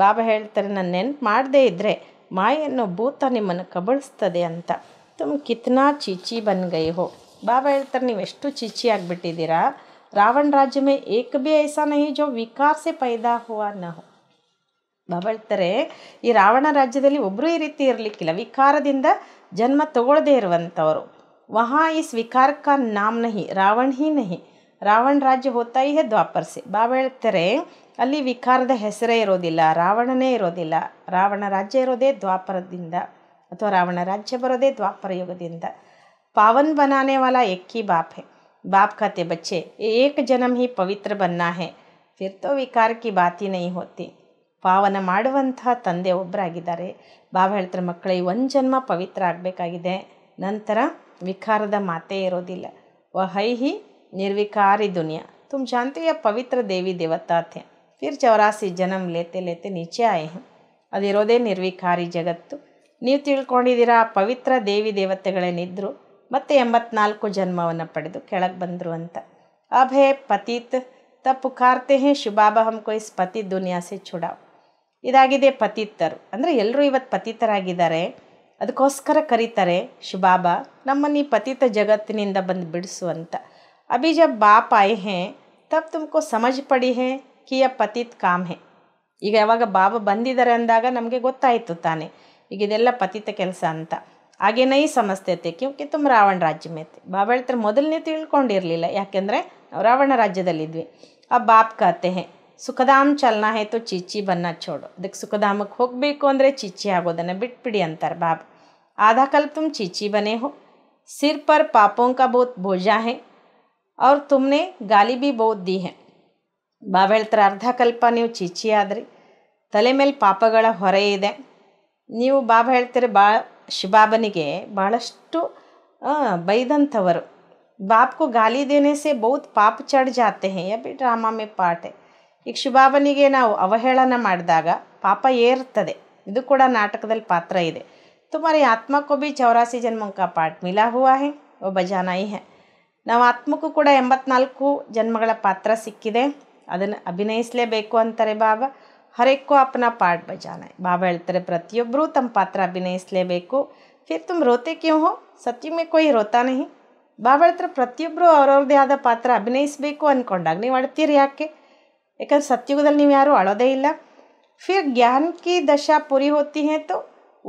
ಬಾಬಾ ಹೇಳ್ತಾರೆ ನಾನು ನೆನ್ಪು ಮಾಡದೇ ಇದ್ದರೆ ಮಾಯನ್ನು ಭೂತ ನಿಮ್ಮನ್ನು ಕಬಳಿಸ್ತದೆ ಅಂತ ತುಮ್ ಕಿತ್ನಾ ಚೀಚಿ ಬನ್ಗೈ ಹೋ ಬಾಬಾ ಹೇಳ್ತಾರೆ ನೀವು ಎಷ್ಟು ಚೀಚಿ ಆಗಿಬಿಟ್ಟಿದ್ದೀರಾ ರಾವಣ ರಾಜ್ಯಮೇ ಮೇ ಏಕ ಬಿ ಐಸಾ ನಹಿ ಜೋ ವಿಕಾಸೆ ಪೈದಾ ಹುವಾ ಹೋ ಬಾಬಾ ಹೇಳ್ತಾರೆ ಈ ರಾವಣ ರಾಜ್ಯದಲ್ಲಿ ಒಬ್ಬರು ಈ ರೀತಿ ಇರಲಿಕ್ಕಿಲ್ಲ ವಿಕಾರದಿಂದ ಜನ್ಮ ತಗೊಳ್ಳದೇ ಇರುವಂಥವರು वहाँ इस विकार का नाम नहीं ರಾವಣ ಹೀ ನಹಿ ರಾವಣ ರಾಜ್ಯ ಹೋತಾ ಇದೆ ದ್ವಾಪರ್ ಸೆ ಬಾಬಾ ಹೇಳ್ತಾರೆ ಅಲ್ಲಿ ವಿಕಾರದ ಹೆಸರೇ ಇರೋದಿಲ್ಲ ರಾವಣನೇ ಇರೋದಿಲ್ಲ ರಾವಣ ರಾಜ್ಯ ಇರೋದೇ ದ್ವಾಪರದಿಂದ ಅಥವಾ ರಾವಣ ರಾಜ್ಯ ಬರೋದೇ ದ್ವಾಪರ ಯುಗದಿಂದ ಪಾವನ್ ಬನಾನೆ ವಾಲ ಎಕ್ಕಿ ಬಾಪ್ ಹೇ ಬಾಪ್ कहते ಬಚ್ಚೆ एक जन्म ही ಪವಿತ್ರ बनना है ವಿಕಾರ ಕಿ ಬಾತಿ ನೈ ಹೋತಿ ಪಾವನ ಮಾಡುವಂಥ ತಂದೆ ಒಬ್ಬರಾಗಿದ್ದಾರೆ ಬಾಬಾ ಹೇಳ್ತಾರೆ ಮಕ್ಕಳಿಗೆ ಒಂದು ಜನ್ಮ ಪವಿತ್ರ ಆಗಬೇಕಾಗಿದೆ ನಂತರ ವಿಕಾರದ ಮಾತೇ ಇರೋದಿಲ್ಲ ವಹೈಹಿ ನಿರ್ವಿಕಾರಿ ದುನಿಯಾ ತುಮ್ ಶಾಂತಿಯ ಪವಿತ್ರ ದೇವಿ ದೇವತಾತೆ ಫಿರ್ ಚೌರಾಸಿ ಜನಂ ಲೇತೆ ಲೇತೆ ನೀಚೆ ಆಯೆ ಅದಿರೋದೇ ನಿರ್ವಿಕಾರಿ ಜಗತ್ತು ನೀವು ತಿಳ್ಕೊಂಡಿದ್ದೀರಾ ಪವಿತ್ರ ದೇವಿ ದೇವತೆಗಳೇನಿದ್ದರು ಮತ್ತು ಎಂಬತ್ನಾಲ್ಕು ಜನ್ಮವನ್ನು ಪಡೆದು ಕೆಳಗೆ ಬಂದರು ಅಂತ ಅಭೆ ಪತೀತ್ ತ ಪುಕಾರ್ತೆ ಹೇ ಶುಭಾಭ ಹಮ್ಕೋ ಕೊಯ್ಸ್ ಪತಿ ದುನಿಯಾಸೆ ಚುಡಾವ್ ಇದಾಗಿದೆ ಪತೀತರು ಅಂದರೆ ಎಲ್ಲರೂ ಇವತ್ತು ಪತೀತರಾಗಿದ್ದಾರೆ ಅದಕ್ಕೋಸ್ಕರ ಕರೀತಾರೆ ಶಿಬಾಬಾ ನಮ್ಮನ್ನು ಈ ಪತಿತ ಜಗತ್ತಿನಿಂದ ಬಂದು ಬಿಡಿಸು ಅಂತ ಅಭಿ ಜಬ್ ಬಾಪ್ ಆಯ್ ಹೇ ತಬ್ ತುಮಕೋ ಸಮಜ್ ಪಡಿ ಹೇ ಕಿಯ ಪತಿತ್ ಕಾಮ್ ಹೇ ಈಗ ಯಾವಾಗ ಬಾಬಾ ಬಂದಿದ್ದಾರೆ ಅಂದಾಗ ನಮಗೆ ಗೊತ್ತಾಯಿತು ತಾನೆ ಈಗ ಇದೆಲ್ಲ ಪತಿತ ಕೆಲಸ ಅಂತ ಹಾಗೇನೇ ಸಮಸ್ತೈತೆ ಕಿವ್ಕೆ ತುಂಬ ರಾವಣ ರಾಜ್ಯ ಮೇತೆ ಬಾಬ ಹೇಳ್ತಾರೆ ಮೊದಲನೇ ತಿಳ್ಕೊಂಡಿರಲಿಲ್ಲ ಯಾಕೆಂದರೆ ನಾವು ರಾವಣ ರಾಜ್ಯದಲ್ಲಿದ್ವಿ ಆ ಬಾಪ್ ಕಾತೆ ಹೇ सुखधाम चलना है तो चीची बनना छोड़ो अद्क सुखधाम हो चीची आगोदनबिड़ी अतार बाब आधा कल तुम चीची बने हो सिर पर पापों का बहुत बोझा है और तुमने गाली भी बहुत दी है बाब हेतर अर्धा कल्प नहीं चीची आदि तले मेल पाप नहीं बाब हेती बा शिबाबन भाला बैदंतवर बाप को गाली देने से बहुत पाप चढ़ जाते हैं या बी ड्रामा में पाठ है ಈಗ ಶುಭಾವನಿಗೆ ನಾವು ಅವಹೇಳನ ಮಾಡಿದಾಗ ಪಾಪ ಏರ್ತದೆ ಇದು ಕೂಡ ನಾಟಕದಲ್ಲಿ ಪಾತ್ರ ಇದೆ ತುಮಾರಿ ಆತ್ಮಕ್ಕೂ ಬಿ ಚೌರಾಸಿ ಜನ್ಮಂಕ ಪಾಠ ಮಿಲಾ ಹೂವಾ ಹೇ ಒಬ್ಬ ಬಜಾನಾಯಿ ಹೇ ನಾವು ಆತ್ಮಕ್ಕೂ ಕೂಡ ಎಂಬತ್ನಾಲ್ಕು ಜನ್ಮಗಳ ಪಾತ್ರ ಸಿಕ್ಕಿದೆ ಅದನ್ನು ಅಭಿನಯಿಸಲೇಬೇಕು ಅಂತಾರೆ ಬಾಬಾ ಹರೇಕ್ಕೋ ಅಪ್ಪನ ಪಾಠ ಬಜಾನಾಯಿ ಬಾಬಾ ಹೇಳ್ತಾರೆ ಪ್ರತಿಯೊಬ್ಬರೂ ತಮ್ಮ ಪಾತ್ರ ಅಭಿನಯಿಸಲೇಬೇಕು ಫಿರ್ ತುಮ್ ರೋತೆ ಕ್ಯೂ ಹೋ ಸತ್ಯಮೇ ಕೊಯ್ ರೋತಾನೆ ಬಾಬಾ ಹೇಳ್ತಾರೆ ಪ್ರತಿಯೊಬ್ಬರೂ ಅವ್ರವ್ರದ್ದೇ ಆದ ಪಾತ್ರ ಅಭಿನಯಿಸಬೇಕು ಅಂದ್ಕೊಂಡಾಗ ನೀವು ಅಳ್ತೀರಿ ಯಾಕೆ ಏಕೆ ಸತ್ಯಗೋದಲಿ ನೀವು ಯಾರು ಅಳೋದೇ ಇಲ್ಲ ಫಿರ್ ಜ್ಞಾನ ಕಿ ದಶಾ ಪುರಿ hoti hain to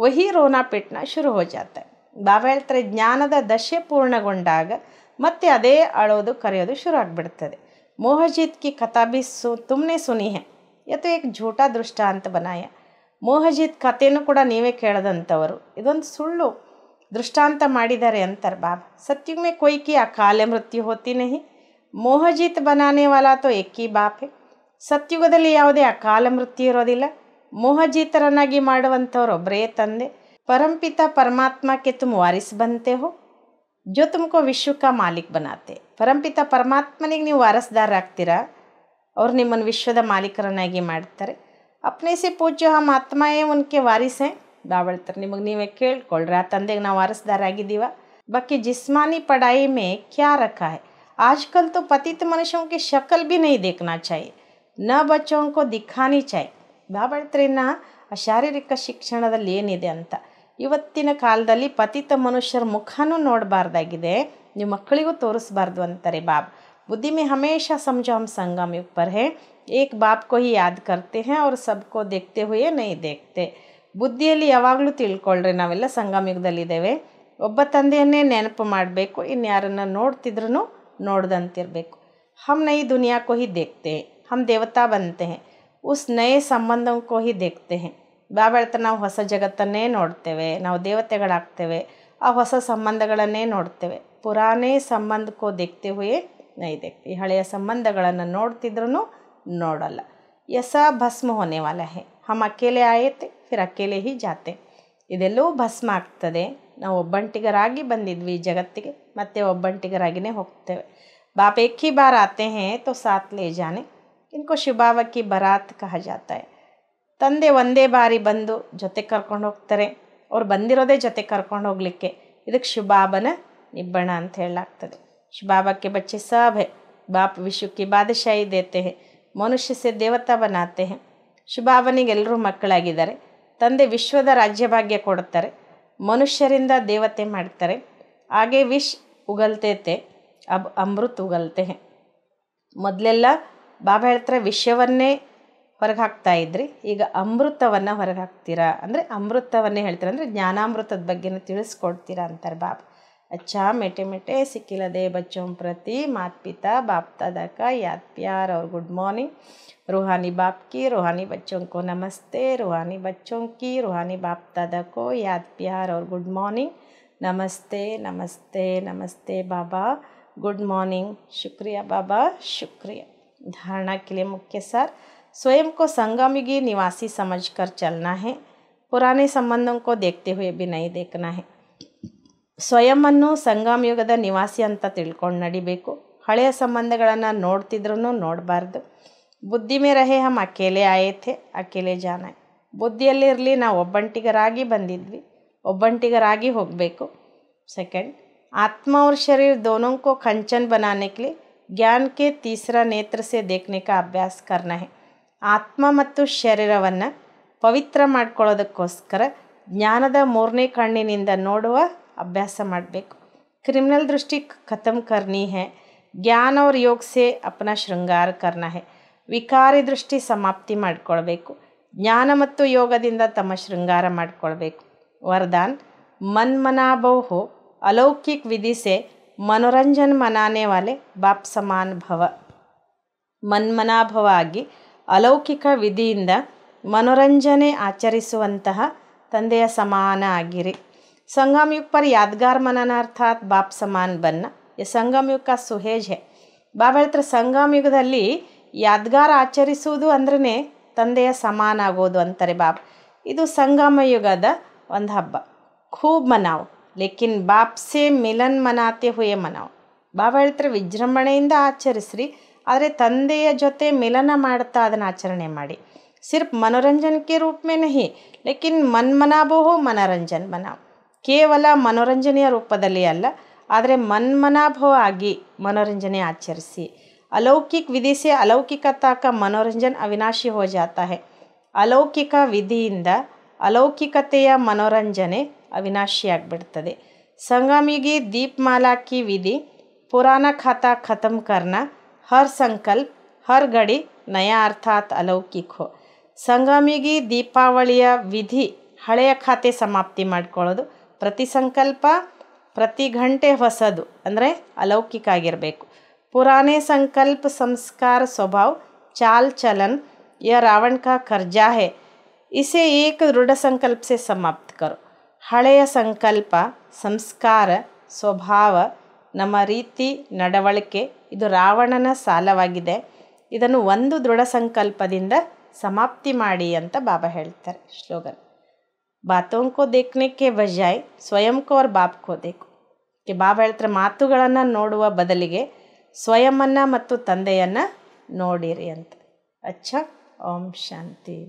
وہی रोना पिटना शुरू हो जाता है बावेलತ್ರ ಜ್ಞಾನದ ದಶೆ ಪೂರ್ಣಗೊಂಡಾಗ ಮತ್ತೆ ಅದೇ ಅಳೋದು ಕರಿಯೋದು ಶುರು ಆಗಿಬಿಡುತ್ತದೆ ಮೋಹஜித் ಕಿ ಕಥಾ ಬಿಸು तुमने सुनी है ये तो एक झूठा दृष्टांत बनाया ಮೋಹஜித் ಕತೆನ ಕೂಡ ನೀವೇ ಕೇಳದಂತವರು ಇದೊಂದು ಸುಳ್ಳು दृष्टಾಂತ ಮಾಡಿದರೆ ಅಂತ ಬಾಬಾ ಸತ್ಯುಗ್ನೇ کوئی ಕಿಯ ಕಾಲಮೃತ್ಯಿ hoti nahi ಮೋಹஜித் بنانے वाला तो एक ही बाप ಸತ್ಯುಗದಲ್ಲಿ ಯಾವುದೇ ಅಕಾಲ ಮೃತ್ಯು ಇರೋದಿಲ್ಲ ಮೋಹಜೀತರನ್ನಾಗಿ ಒಬ್ಬರೇ ತಂದೆ ಪರಂಪಿತ ಪರಮಾತ್ಮಕ್ಕೆ के ವಾರಿಸ್ಬಂತೆ ಹೋ बनते हो जो तुमको ಮಾಲೀಕ್ ಬನಾತೆ ಪರಂಪಿತ ಪರಮಾತ್ಮನಿಗೆ ನೀವು ವಾರಸ್ದಾರಾಗ್ತೀರಾ ಅವ್ರು ನಿಮ್ಮನ್ನು ವಿಶ್ವದ ಮಾಲೀಕರನ್ನಾಗಿ ಮಾಡ್ತಾರೆ ಅಪ್ನೇ ಸಿ ಪೂಜ್ಯ ಹಮ್ಮ ಆತ್ಮಾಯೇ ಉನ್ಕೆ ವಾರಿಸ್ ಬಾವಳ್ತಾರೆ ನಿಮಗೆ ನೀವೇ ಕೇಳ್ಕೊಳ್ರಿ ಆ ತಂದೆಗೆ ನಾವು ವಾರಸ್ದಾರಾಗಿದ್ದೀವ ಬಾಕಿ ಜಿಸ್ಮಾನಿ ಪಡಾಯಿ ಮೇ ಕ್ಯಾ ರಖಾ ಆಜ್ಕಲ್ ತೋ ಪತಿತ ಮನುಷ್ಯನಿಗೆ ಶಕಲ್ ಭಿ ನೈ ದೇಖನಾ ಚಾಯಿ ನ ಬಚ್ಚೋಂಕೋ ದಿಖಾನಿ ಚಾಯ್ ಆ ಶಾರೀರಿಕ ಶಿಕ್ಷಣದಲ್ಲಿ ಏನಿದೆ ಅಂತ ಇವತ್ತಿನ ಕಾಲದಲ್ಲಿ ಪತಿತ ಮನುಷ್ಯರ ಮುಖನೂ ನೋಡಬಾರ್ದಾಗಿದೆ ನೀವು ಮಕ್ಕಳಿಗೂ ತೋರಿಸ್ಬಾರ್ದು ಅಂತಾರೆ ಬಾಬ್ ಬುದ್ಧಿಮೆ ಮೇ ಹಮೇಶ समझो ಸಂಗಮ್ ಇಪ್ಪರ್ ಹೇ ಏಕ್ हैं एक बाप ಯಾದ್ ಕರ್ತೆ ಹೇ करते हैं और सबको देखते हुए ಬುದ್ಧಿಯಲ್ಲಿ ಯಾವಾಗಲೂ ತಿಳ್ಕೊಳ್ರಿ ನಾವೆಲ್ಲ ಸಂಗಮ ಯುಗದಲ್ಲಿದ್ದೇವೆ ಒಬ್ಬ ತಂದೆಯನ್ನೇ ನೆನಪು ಮಾಡಬೇಕು ಇನ್ಯಾರನ್ನು ನೋಡ್ತಿದ್ರು ನೋಡ್ದಂತಿರಬೇಕು ಹಮ್ ನೈ ದುನಿಯಾ ಕೋ ದೇಖ್ತೆ हम देवता बनते हैं उस नए संबंधों को ही देखते हैं बड़त ना होस जगत नोड़ते ना देवते आस संबंध नोड़ते पुराने संबंध को देखते हुए नहीं देखते हल संबंध नोड़ू नोड़ यसा भस्म होने वाला है हम अकेले आए थे फिर अकेले ही जाते इू भस्म आते नाबंटिगर बंदी जगत मत वबंटिगर हे बाप एक ही बार आते हैं तो साथ ले जाने ಇನ್ಕೋ ಶಿಬಾವ ಬರಾತ್ ಕಹ ಜಾತಾಯ ತಂದೆ ಒಂದೇ ಬಾರಿ ಬಂದು ಜೊತೆ ಕರ್ಕೊಂಡು ಹೋಗ್ತಾರೆ ಅವ್ರು ಬಂದಿರೋದೇ ಜೊತೆ ಕರ್ಕೊಂಡು ಹೋಗ್ಲಿಕ್ಕೆ ಇದಕ್ಕೆ ಶುಭಾಬನ ನಿಬ್ಬಣ ಅಂತ ಹೇಳಲಾಗ್ತದೆ ಶಿಬಾಬಕ್ಕೆ ಬಚ್ಚೆ ಸಭೆ ಬಾಪ್ ವಿಶುಕ್ಕಿ ಬಾದಶಾಹಿ ದೇತೆ ಮನುಷ್ಯ ಸೆ ದೇವತಾ ಬನಾತೆ ಹೆ ಎಲ್ಲರೂ ಮಕ್ಕಳಾಗಿದ್ದಾರೆ ತಂದೆ ವಿಶ್ವದ ರಾಜ್ಯಭಾಗ್ಯ ಕೊಡ್ತಾರೆ ಮನುಷ್ಯರಿಂದ ದೇವತೆ ಮಾಡ್ತಾರೆ ಹಾಗೆ ವಿಶ್ ಉಗಲ್ತೇತೆ ಅಬ್ ಅಮೃತ್ ಉಗಲ್ತೆ ಮೊದಲೆಲ್ಲ બાબા હેત્રા વિષયવને વર્ગહખતાઈદરી ઈગા અમૃતવન્ને વર્ગહખતીરા અendre અમૃતવન્ને હેલ્ત્રા અendre જ્ઞાનામૃતદ બગ્યને તિલસકોલ્તીરા અંતર બાપ અચ્છા મેટે મેટે સિક્કિલે દે બચ્ચોમ પ્રતિ માતપિતા બાપ તદકા યાદ પ્યાર ઓર ગુડ મોર્નિંગ રોહાની બાપ કી રોહાની બચ્ચો કો નમસ્તે રોહાની બચ્ચો કી રોહાની બાપ તદકા યાદ પ્યાર ઓર ગુડ મોર્નિંગ નમસ્તે નમસ્તે નમસ્તે બાબા ગુડ મોર્નિંગ શુક્રિયા બાબા શુક્રિયા धारणा के लिए मुख्य सार स्वयं को संगम युगी निवासी समझकर चलना है पुराने संबंधों को देखते हुए भी नहीं देखना है स्वयं संगम युग निवासी अंत तक नड़ी हल संबंध नोड़ू नोड़बार् बुद्धि में रहे हम अकेले आए थे अकेले जाना है बुद्धियाली नाबंटिगर बंदी वब्बंटिगर हो सैकेंड आत्मा और शरीर दोनों को कंचन बनाने के लिए ಜ್ಞಾನಕ್ಕೆ ತೀಸ್ರಾ ನೇತ್ರಸೆ नेत्र से देखने ಅಭ್ಯಾಸ करना ಆತ್ಮ ಮತ್ತು ಶರೀರವನ್ನು ಪವಿತ್ರ ಮಾಡ್ಕೊಳ್ಳೋದಕ್ಕೋಸ್ಕರ ಜ್ಞಾನದ ಮೂರನೇ ಕಣ್ಣಿನಿಂದ ನೋಡುವ ಅಭ್ಯಾಸ ಮಾಡಬೇಕು ಕ್ರಿಮಿನಲ್ ದೃಷ್ಟಿ ಖತಮ್ ಕರ್ನಿ ಹೇ ಜ್ಞಾನ ಅವ್ರ ಯೋಗ ಸೆ ಅಪನ ಶೃಂಗಾರ ಕರ್ನ ಹೇ ವಿಕಾರಿ ದೃಷ್ಟಿ ಸಮಾಪ್ತಿ ಮಾಡಿಕೊಳ್ಬೇಕು ಜ್ಞಾನ ಮತ್ತು ಯೋಗದಿಂದ ತಮ್ಮ ಶೃಂಗಾರ ಮಾಡಿಕೊಳ್ಬೇಕು ವರದಾನ್ ಮನ್ಮನಾಭೌ ಅಲೌಕಿಕ ವಿಧಿಸೆ ಮನೋರಂಜನ್ ಮನಾನೆ वाले ಬಾಪ್ ಸಮಾನ್ ಭವ ಮನ್ಮನಾಭವ ಆಗಿ ಅಲೌಕಿಕ ವಿಧಿಯಿಂದ ಮನೋರಂಜನೆ ಆಚರಿಸುವಂತಹ ತಂದೆಯ ಸಮಾನ ಆಗಿರಿ ಸಂಗಮಯುಗ್ ಪರ್ ಯಾದ್ಗಾರ್ ಮನನ ಅರ್ಥಾತ್ ಬಾಪ್ ಸಮಾನ್ ಬನ್ನ ಸಂಗಮಯುಗ್ ಯುಗ ಸುಹೇಜ್ ಹೆ ಬಾಬ್ ಹೇಳ್ತಾರೆ ಯುಗದಲ್ಲಿ ಯಾದ್ಗಾರ್ ಆಚರಿಸುವುದು ಅಂದ್ರೆ ತಂದೆಯ ಸಮಾನ ಆಗೋದು ಅಂತಾರೆ ಬಾಬ್ ಇದು ಯುಗದ ಒಂದು ಹಬ್ಬ ಖೂಬ್ ಮನಾವು ಲೇಕಿನ್ ಬಾಪ್ಸೆ ಮಿಲನ್ ಮನಾತೆ ಹುಯೆ ಮನಾವ್ ಬಾಬಾ ಹೇಳ್ತಾರೆ ವಿಜೃಂಭಣೆಯಿಂದ ಆಚರಿಸ್ರಿ ಆದರೆ ತಂದೆಯ ಜೊತೆ ಮಿಲನ ಮಾಡ್ತಾ ಅದನ್ನು ಆಚರಣೆ ಮಾಡಿ ಸಿರ್ಫ್ ಮನೋರಂಜನಕ್ಕೆ ರೂಪ ನಹಿ ಲೇಕಿನ್ ಮನ್ ಮನೋರಂಜನ್ ಮನಾವ್ ಕೇವಲ ಮನೋರಂಜನೆಯ ರೂಪದಲ್ಲಿ ಅಲ್ಲ ಆದರೆ ಮನಾಭೋ ಆಗಿ ಮನೋರಂಜನೆ ಆಚರಿಸಿ ಅಲೌಕಿಕ ವಿಧಿಸಿ ತಾಕ ಮನೋರಂಜನ್ ಅವಿನಾಶಿ ಹೋ ಅಲೌಕಿಕ ವಿಧಿಯಿಂದ ಅಲೌಕಿಕತೆಯ ಮನೋರಂಜನೆ ಅವಿನಾಶಿಯಾಗ್ಬಿಡ್ತದೆ ಸಂಗಮಿಗೆ ದೀಪ್ಮಾಲಾಕಿ ವಿಧಿ ಪುರಾಣ ಖಾತಾ ಖತಮ್ ಕರ್ನಾ ಹರ್ ಸಂಕಲ್ಪ ಹರ್ ಗಡಿ ನಯ ಅರ್ಥಾತ್ ಅಲೌಕಿಕ್ ಹೋ ಸಂಗಮಿಗೆ ದೀಪಾವಳಿಯ ವಿಧಿ ಹಳೆಯ ಖಾತೆ ಸಮಾಪ್ತಿ ಮಾಡ್ಕೊಳ್ಳೋದು ಪ್ರತಿ ಸಂಕಲ್ಪ ಪ್ರತಿ ಗಂಟೆ ಹೊಸದು ಅಂದರೆ ಅಲೌಕಿಕ ಆಗಿರಬೇಕು ಪುರಾಣೆ ಸಂಕಲ್ಪ ಸಂಸ್ಕಾರ ಸ್ವಭಾವ ಚಾಲ್ ಚಲನ್ ಯ ರಾವಣ ಕಾ ಕರ್ಜಾ ಹೇ ಇಸೆ ಏಕ ದೃಢ ಸಂಕಲ್ಪ ಸೆ ಸಮಾಪ್ತ ಕರೋ ಹಳೆಯ ಸಂಕಲ್ಪ ಸಂಸ್ಕಾರ ಸ್ವಭಾವ ನಮ್ಮ ರೀತಿ ನಡವಳಿಕೆ ಇದು ರಾವಣನ ಸಾಲವಾಗಿದೆ ಇದನ್ನು ಒಂದು ದೃಢ ಸಂಕಲ್ಪದಿಂದ ಸಮಾಪ್ತಿ ಮಾಡಿ ಅಂತ ಬಾಬಾ ಹೇಳ್ತಾರೆ ಶ್ಲೋಗನ್ ಬಾತೋಂಕೋ ದೇಖ್ನೆಕ್ಕೆ ಬಜಾಯ್ ಸ್ವಯಂಕೋ ಅವ್ರ ಬಾಪ್ಕೋ ದೇಕು ಬಾಬಾ ಹೇಳ್ತಾರೆ ಮಾತುಗಳನ್ನು ನೋಡುವ ಬದಲಿಗೆ ಸ್ವಯಂ ಮತ್ತು ತಂದೆಯನ್ನು ನೋಡಿರಿ ಅಂತ ಅಚ್ಚ ಓಂ ಶಾಂತಿ